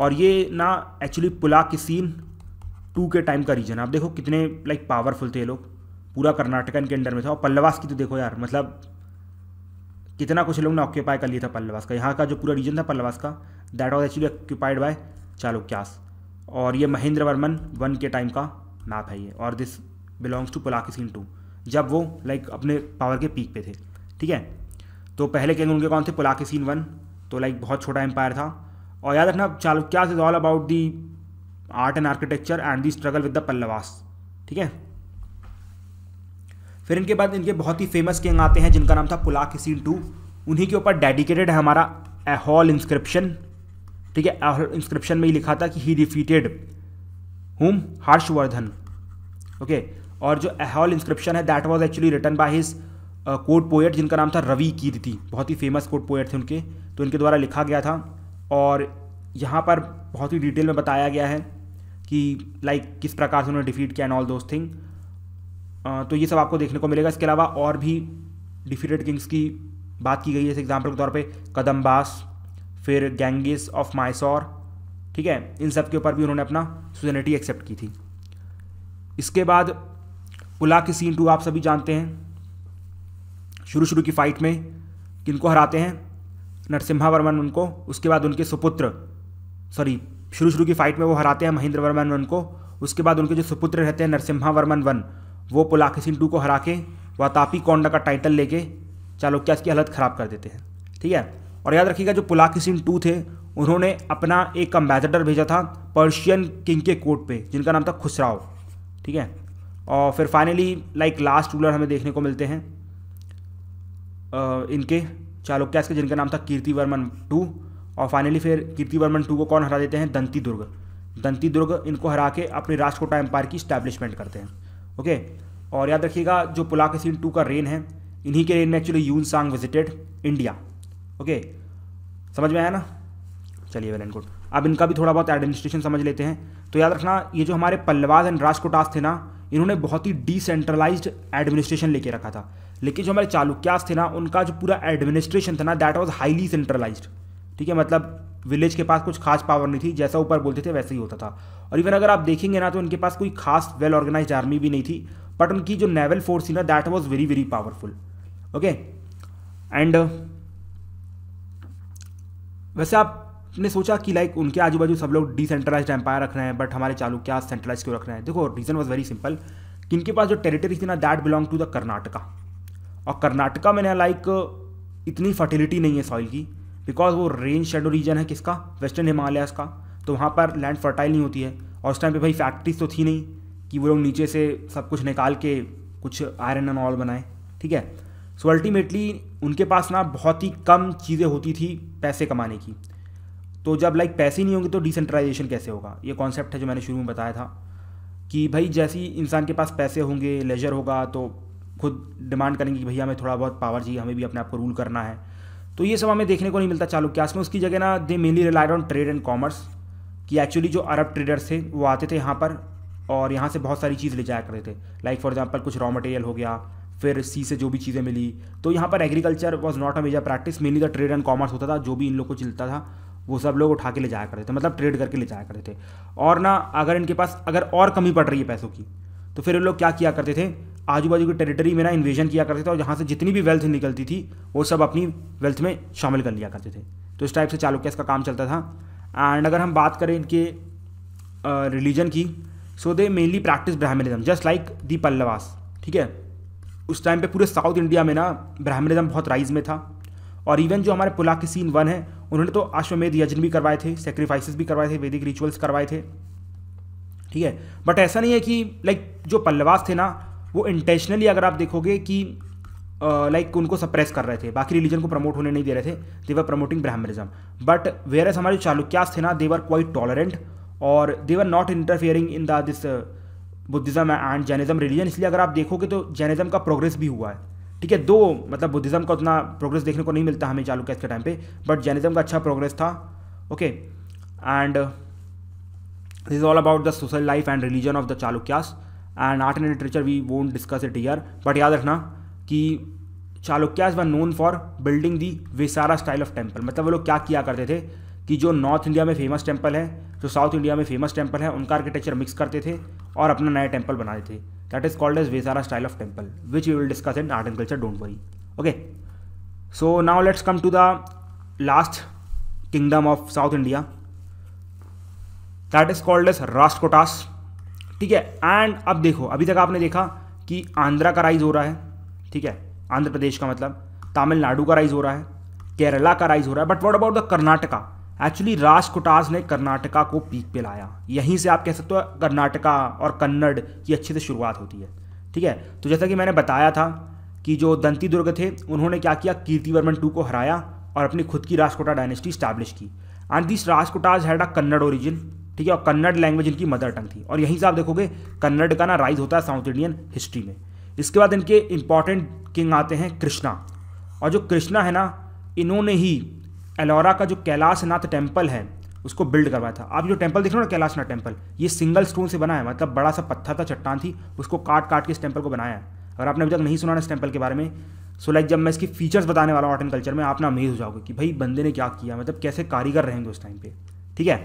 और ये ना actually Pulakeshin two के टाइम का रीजन आप देखो कितने लाइक पावरफुल थे ये लोग पूरा कर्नाटका इनके अंडर में था और पल्लवास की तो देखो यार मतलब कितना कुछ लोग ने ऑक्यूपाई कर लिया था पल्लवास का यहाँ का जो पूरा रीजन था पल्लवास का that was actually occupied by क्यास और ये महेंद्र वर्मन वन के टाइम का मैप है ये और this belongs to Pulakeshin two जब वो लाइक अपने पावर के पीक पे थे ठीक है तो पहले किंग उनके कौन थे पुलाकी सीन वन तो लाइक बहुत छोटा एम्पायर था और याद रखना Chalukyas is all about the art and architecture and the struggle with the Pallavas ठीक है फिर इनके बाद इनके बहुत ही फेमस किंग आते हैं जिनका नाम था पुलाकी सीन टू उन्हीं के ऊपर डेडिकेटेड है हमारा ए हॉल इंस्क्रिप्शन ठीक है और इंस्क्रिप्शन में ही लिखा था कि ही डिफीटेड हुम हर्षवर्धन ओके और जो एहॉल इंस्क्रिप्शन है that was actually written by his court poet जिनका नाम था रवि कीर्ति बहुत ही फेमस कोट पोएट थे उनके तो इनके द्वारा लिखा गया था और यहाँ पर बहुत ही डिटेल में बताया गया है कि लाइक like, किस प्रकार से उन्होंने डिफीट किया एंड ऑल दोज थिंग तो ये सब आपको देखने को मिलेगा इसके अलावा और भी डिफीटेड किंग्स की बात की गई है इस एग्जाम्पल के तौर पर कदमबास फिर गैंगिस ऑफ माइसौर ठीक है इन सब के ऊपर भी उन्होंने अपना सुजनिटी एक्सेप्ट की थी इसके बाद पुला की सीन टू आप सभी जानते हैं शुरू शुरू की फाइट में किनको हराते हैं नरसिम्हा वर्मन उनको उसके बाद उनके सुपुत्र सॉरी शुरू शुरू की फाइट में वो हराते हैं महेंद्र वर्मन वन को उसके बाद उनके जो सुपुत्र रहते हैं नरसिम्हा वर्मन वन वो पुलाके सिंह टू को हरा के वातापी कौंडा का टाइटल लेके चालुक्यास की हालत ख़राब कर देते हैं ठीक है और याद रखिएगा जो पुलाकिसिन टू थे उन्होंने अपना एक अम्बेसडर भेजा था पर्शियन किंग के कोर्ट पे जिनका नाम था खुसराव ठीक है और फिर फाइनली लाइक लास्ट रूलर हमें देखने को मिलते हैं आ, इनके चालुक्यास के जिनका नाम था कीर्ति वर्मन टू और फाइनली फिर कीर्ति वर्मन टू को कौन हरा देते हैं दंती दुर्ग दंती दुर्ग इनको हरा के अपने राजकोटा एम्पायर की स्टैब्लिशमेंट करते हैं ओके और याद रखिएगा जो पुलाकेसिन टू का रेन है इन्हीं के रेन में एक्चुअली यून सांग विजिटेड इंडिया ओके समझ में आया ना चलिए वेल एंड गुड अब इनका भी थोड़ा बहुत एडमिनिस्ट्रेशन समझ लेते हैं तो याद रखना ये जो हमारे पल्लवाज एंड राजकोटास थे ना इन्होंने बहुत ही डिसेंट्रलाइज्ड एडमिनिस्ट्रेशन लेके रखा था लेकिन जो हमारे चालुक्यास थे ना उनका जो पूरा एडमिनिस्ट्रेशन था ना दैट वॉज हाईली सेंट्रलाइज ठीक है मतलब विलेज के पास कुछ खास पावर नहीं थी जैसा ऊपर बोलते थे वैसे ही होता था और इवन अगर आप देखेंगे ना तो इनके पास कोई खास वेल ऑर्गेनाइज आर्मी भी नहीं थी बट उनकी जो नेवल फोर्स थी ना that was very very powerful okay and वैसे आपने सोचा कि लाइक उनके आजू बाजू सब लोग डिसेंट्रलाइज एम्पायर रख रहे हैं बट हमारे चालू क्या सेंट्रलाइज क्यों रख रहे हैं देखो रीज़न वॉज वेरी सिंपल कि इनके पास जो टेरिटरी थी ना that belong to the Karnataka और कर्नाटका में ना लाइक इतनी फर्टिलिटी नहीं है सॉइल की बिकॉज वो रेन शेडो रीजन है किसका वेस्टर्न हिमालयस का तो वहाँ पर लैंड फर्टाइल नहीं होती है और उस टाइम पे भाई फैक्ट्रीज तो थी नहीं कि वो लोग नीचे से सब कुछ निकाल के कुछ आयरन एंड ऑल बनाए ठीक है सो अल्टीमेटली उनके पास ना बहुत ही कम चीज़ें होती थी पैसे कमाने की तो जब लाइक पैसे नहीं होंगे तो डिसेंट्रलाइजेशन कैसे होगा ये कॉन्सेप्ट है जो मैंने शुरू में बताया था कि भाई जैसे ही इंसान के पास पैसे होंगे लेजर होगा तो खुद डिमांड करेंगे कि भैया हमें थोड़ा बहुत पावर चाहिए हमें भी अपने आप को रूल करना है तो ये सब हमें देखने को नहीं मिलता क्या में उसकी जगह ना they mainly relied on trade and commerce कि एक्चुअली जो अरब ट्रेडर्स थे वो आते थे यहाँ पर और यहाँ से बहुत सारी चीज़ ले जाया करते थे लाइक फॉर एग्जाम्पल कुछ रॉ मटेरियल हो गया फिर सी से जो भी चीज़ें मिली तो यहाँ पर agriculture was not a major practice mainly the trade and commerce होता था जो भी इन लोग को चलता था वो सब लोग उठा के ले जाया करते थे मतलब ट्रेड करके ले जाया करते थे और ना अगर इनके पास अगर और कमी पड़ रही है पैसों की तो फिर ये लोग क्या किया करते थे आजू बाजू की टेरिटरी में ना इन्वेजन किया करते थे और जहाँ से जितनी भी वेल्थ निकलती थी वो सब अपनी वेल्थ में शामिल कर लिया करते थे तो इस टाइप से चालुक्य इसका काम चलता था एंड अगर हम बात करें इनके रिलीजन की so they mainly practice Brahmanism just like the Pallavas ठीक है उस टाइम पे पूरे साउथ इंडिया में ना ब्राह्मणिज्म बहुत राइज में था और इवन जो हमारे के सीन वन है उन्होंने तो अश्वमेध यज्ञ भी करवाए थे सेक्रीफाइसेस भी करवाए थे वैदिक रिचुअल्स करवाए थे ठीक है बट ऐसा नहीं है कि लाइक जो पल्लवास थे ना वो इंटेंशनली अगर आप देखोगे कि लाइक uh, like, उनको सप्रेस कर रहे थे बाकी रिलीजन को प्रमोट होने नहीं दे रहे थे they were promoting Brahmanism but whereas हमारे चालुक्यास थे ना देवर क्वाइट टॉलरेंट और they were not interfering in the this Buddhism and Jainism religion इसलिए अगर आप देखोगे तो जैनिज़्म का प्रोग्रेस भी हुआ है ठीक है दो मतलब बुद्धिज़्म का उतना प्रोग्रेस देखने को नहीं मिलता हमें कैस के टाइम पे बट जैनिज़्म का अच्छा प्रोग्रेस था okay and this is all about the social life and religion of the Chalukyas and art and literature we won't discuss it here but याद रखना कि Chalukyas were known for building the Vesara style of temple मतलब वो लोग क्या किया करते थे कि जो नॉर्थ इंडिया में फेमस टेम्पल है जो साउथ इंडिया में फेमस टेम्पल है उनका आर्किटेक्चर मिक्स करते थे और अपना नया टेम्पल बनाते थे that is called as Vesara style of temple which you will discuss in art and culture don't worry okay so now let's come to the last kingdom of south India that is called as Rashtrakutas ठीक है and अब देखो अभी तक आपने देखा कि आंध्रा का राइज हो रहा है ठीक है आंध्र प्रदेश का मतलब तमिलनाडु का राइज हो रहा है केरला का राइज हो रहा है but what about the Karnataka actually राज ने कर्नाटका को पीक पे लाया यहीं से आप कह सकते हो कर्नाटका और कन्नड़ की अच्छे से शुरुआत होती है ठीक है तो जैसा कि मैंने बताया था कि जो दंती दुर्ग थे उन्होंने क्या किया कीर्तिवर्मन टू को हराया और अपनी खुद की राजकोटा डायनेस्टी स्टैब्लिश की and this Rashtrakutas had a Kannada origin ठीक है और कन्नड़ लैंग्वेज इनकी मदर टंग थी और यहीं से आप देखोगे कन्नड़ का ना राइज होता है साउथ इंडियन हिस्ट्री में इसके बाद इनके इंपॉर्टेंट किंग आते हैं कृष्णा और जो कृष्णा है ना इन्होंने ही एलोरा का जो कैलाशनाथ टेम्पल है उसको बिल्ड करवाया था आप जो टेम्पल देख रहे हो ना कैलाशनाथ टेम्पल ये सिंगल स्टोन से बना है मतलब बड़ा सा पत्थर था चट्टान थी उसको काट काट के इस टेम्पल को बनाया है अगर आपने अभी तक नहीं सुना ना इस टेम्पल के बारे में सो लाइक जब मैं इसकी फीचर्स बताने वाला हूँ आर्ट एंड कल्चर में आप ना अमेज हो जाओगे कि भाई बंदे ने क्या किया मतलब कैसे कारीगर रहेंगे उस टाइम पे ठीक है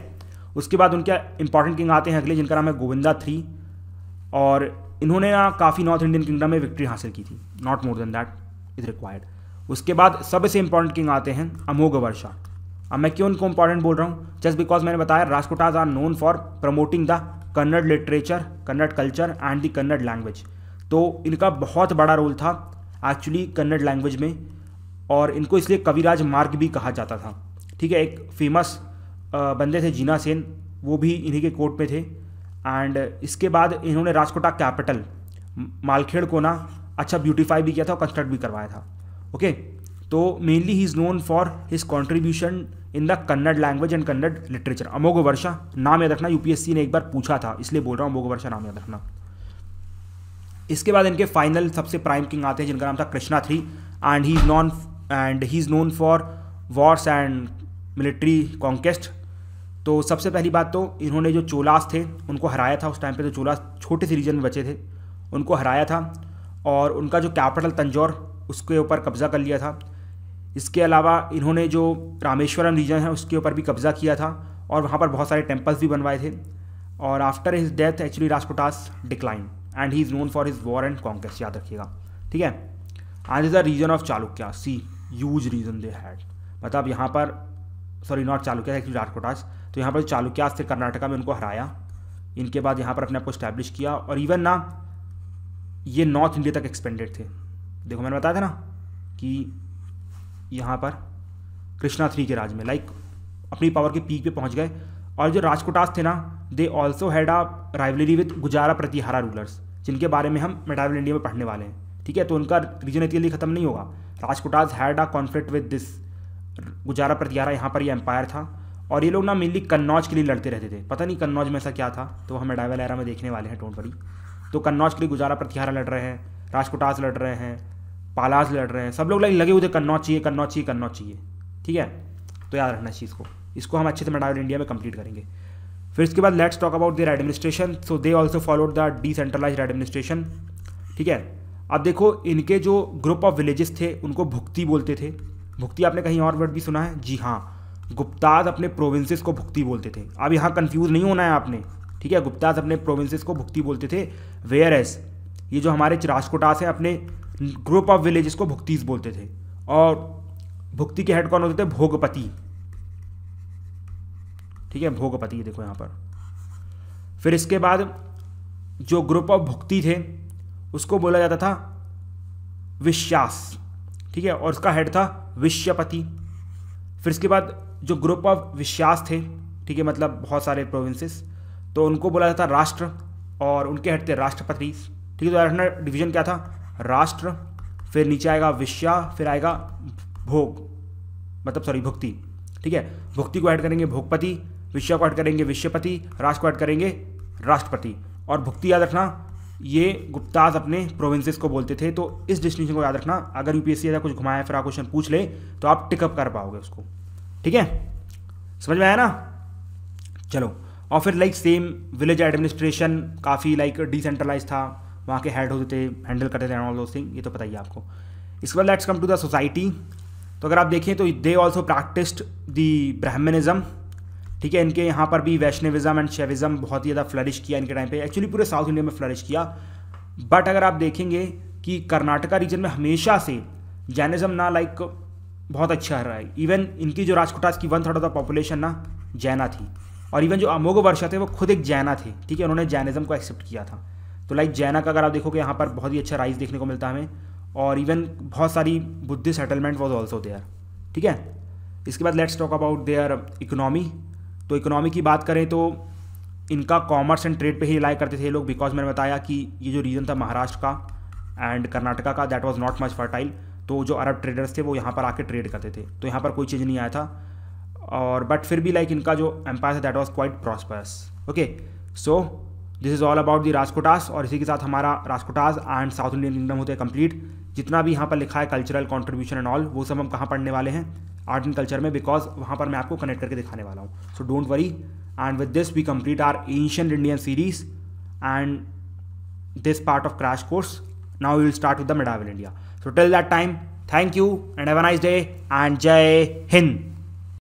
उसके बाद उनके इंपॉर्टेंट किंग आते हैं अगले जिनका नाम है गोविंदा थ्री और इन्होंने ना काफ़ी नॉर्थ इंडियन किंगडम में विक्ट्री हासिल की थी not more than that is required उसके बाद सबसे इंपॉर्टेंट किंग आते हैं अमोघ वर्षा अब मैं क्यों उनको इंपॉर्टेंट बोल रहा हूँ जस्ट बिकॉज मैंने बताया Rashtrakutas are known for promoting the Kannada literature Kannada culture and the Kannada language तो इनका बहुत बड़ा रोल था एक्चुअली कन्नड़ लैंग्वेज में और इनको इसलिए कविराज मार्ग भी कहा जाता था ठीक है एक फेमस बंदे थे जीना सेन वो भी इन्हीं के कोर्ट में थे एंड इसके बाद इन्होंने राजकोटा कैपिटल मालखेड़ को ना अच्छा ब्यूटीफाई भी किया था और कंस्ट्रक्ट भी करवाया था ओके तो mainly he is known for his contribution in the Kannada language and Kannada literature Amoghavarsha नाम याद रखना यूपीएससी ने एक बार पूछा था इसलिए बोल रहा हूँ अमोग वर्षा नाम याद रखना इसके बाद इनके फाइनल सबसे प्राइम किंग आते हैं जिनका नाम था Krishna three and he is known and he is known for wars and military conquest तो सबसे पहली बात तो इन्होंने जो चोलास थे उनको हराया था उस टाइम पे तो चोलास छोटे से रीजन में बचे थे उनको हराया था और उनका जो कैपिटल तंजौर उसके ऊपर कब्ज़ा कर लिया था इसके अलावा इन्होंने जो रामेश्वरम रीजन है उसके ऊपर भी कब्ज़ा किया था और वहाँ पर बहुत सारे टेम्पल्स भी बनवाए थे और after his death actually Rashtrakutas decline and he is known for his war and conquest याद रखिएगा ठीक है and is the region of Chalukya सी यूज रीजन दे हैड मतलब यहाँ पर sorry not Chalukya actually Rashtrakutas तो यहाँ पर चालुक्यास थे कर्नाटका में उनको हराया इनके बाद यहाँ पर अपने आप को स्टैब्लिश किया और इवन ना ये नॉर्थ इंडिया तक एक्सपेंडेड थे देखो मैंने बताया था ना कि यहाँ पर कृष्णा थ्री के राज में लाइक अपनी पावर के पीक पे पहुँच गए और जो राजकोटास थे ना they also had a rivalry with Gurjara Pratihara rulers जिनके बारे में हम मेडावल इंडिया में पढ़ने वाले हैं ठीक है तो उनका रीजन इतनी ख़त्म नहीं होगा Rashtrakutas had a conflict with this Gurjara Pratihara यहाँ पर ये यह एम्पायर था और ये लोग ना मेनली कन्नौज के लिए लड़ते रहते थे पता नहीं कन्नौज में ऐसा क्या था तो हम मेडावल एरा में देखने वाले हैं टोंट तो कन्नौज के लिए गुजारा प्रतिहारा लड़ रहे हैं राजकोटास लड़ रहे हैं पालाज लड़ रहे हैं सब लोग लाइक लगे हुए थे करना चाहिए करना चाहिए करना चाहिए ठीक है तो याद रखना इस चीज़ को इसको हम अच्छे से मेडाइल इंडिया में कंप्लीट करेंगे फिर इसके बाद let's talk about their administration so they also followed the decentralize administration ठीक है अब देखो इनके जो ग्रुप ऑफ विलेजेस थे उनको भुक्ति बोलते थे भुक्ति आपने कहीं और वर्ड भी सुना है जी हाँ गुप्ताज अपने प्रोविंसेस को भुक्ति बोलते थे अब यहाँ कन्फ्यूज़ नहीं होना है आपने ठीक है गुप्ताज अपने प्रोविंसेस को भुक्ति बोलते थे वेयर एस ये जो हमारे राजकोटास हैं अपने ग्रुप ऑफ विलेज इसको भुक्तीज बोलते थे और भुक्ति के हेड कौन होते थे भोगपति ठीक है भोगपति ये देखो यहाँ पर फिर इसके बाद जो ग्रुप ऑफ भुक्ति थे उसको बोला जाता था विश्वास ठीक है और उसका हेड था विश्वपति फिर इसके बाद जो ग्रुप ऑफ विश्वास थे ठीक है मतलब बहुत सारे प्रोविंसेस तो उनको बोला जाता राष्ट्र और उनके हेड थे राष्ट्रपति ठीक है तो डिवीजन क्या था राष्ट्र फिर नीचे आएगा विश्या फिर आएगा भोग मतलब सॉरी भुक्ति ठीक है भुक्ति को ऐड करेंगे भोगपति विश्व को ऐड करेंगे विश्वपति राष्ट्र को ऐड करेंगे राष्ट्रपति और भुक्ति याद रखना ये गुप्ताज अपने प्रोविंसेस को बोलते थे तो इस डिस्टिंक्शन को याद रखना अगर यूपीएससी ऐसा कुछ घुमाया फिर आप क्वेश्चन पूछ ले तो आप टिकअप कर पाओगे उसको ठीक है समझ में आया ना चलो और फिर लाइक सेम विलेज एडमिनिस्ट्रेशन काफ़ी लाइक डिसेंट्रलाइज था वहाँ के हेड होते थे हैंडल करते थे एंड ऑल दो थिंग ये तो पता ही आपको इसके बाद let's come to the society तो अगर आप देखें तो they also practised the Brahmanism ठीक है इनके यहाँ पर भी वैष्णविज़म एंड शेविज्म बहुत ही ज़्यादा फ्लरिश किया इनके टाइम पे एक्चुअली पूरे साउथ इंडिया में फ्लरिश किया बट अगर आप देखेंगे कि कर्नाटका रीजन में हमेशा से जैनिज्म ना लाइक बहुत अच्छा रहा है इवन इनकी जो राजकोटास की one third of the population ना जैना थी और इवन जो अमोघ वर्षा थे वो खुद एक जैना थे ठीक है उन्होंने जैनिज्म को एक्सेप्ट किया था तो लाइक जैना का अगर आप देखोगे यहाँ पर बहुत ही अच्छा राइज देखने को मिलता है हमें और इवन बहुत सारी Buddhist settlement was also there ठीक है इसके बाद let's talk about their economy तो इकोनॉमी की बात करें तो इनका कॉमर्स एंड ट्रेड पे ही रिलाई करते थे लोग बिकॉज मैंने बताया कि ये जो रीजन था महाराष्ट्र का एंड कर्नाटका का that was not much fertile तो जो अरब ट्रेडर्स थे वो यहाँ पर आके ट्रेड करते थे तो यहाँ पर कोई चीज़ नहीं आया था और बट फिर भी लाइक इनका जो एम्पायर था that was quite prosperous okay so this is all about the Rashtrakutas और इसी के साथ हमारा Rashtrakutas and south Indian kingdom होते हैं कंप्लीट जितना भी यहाँ पर लिखा है कल्चरल कॉन्ट्रीब्यूशन एंड ऑल वो सब हम कहाँ पढ़ने वाले हैं आर्ट एंड कल्चर में बिकॉज वहाँ पर मैं आपको कनेक्ट करके दिखाने वाला हूँ so don't worry and with this we complete our ancient Indian series and this part of crash course now you will start with the medieval India so till that time thank you and have a nice day and जय हिंद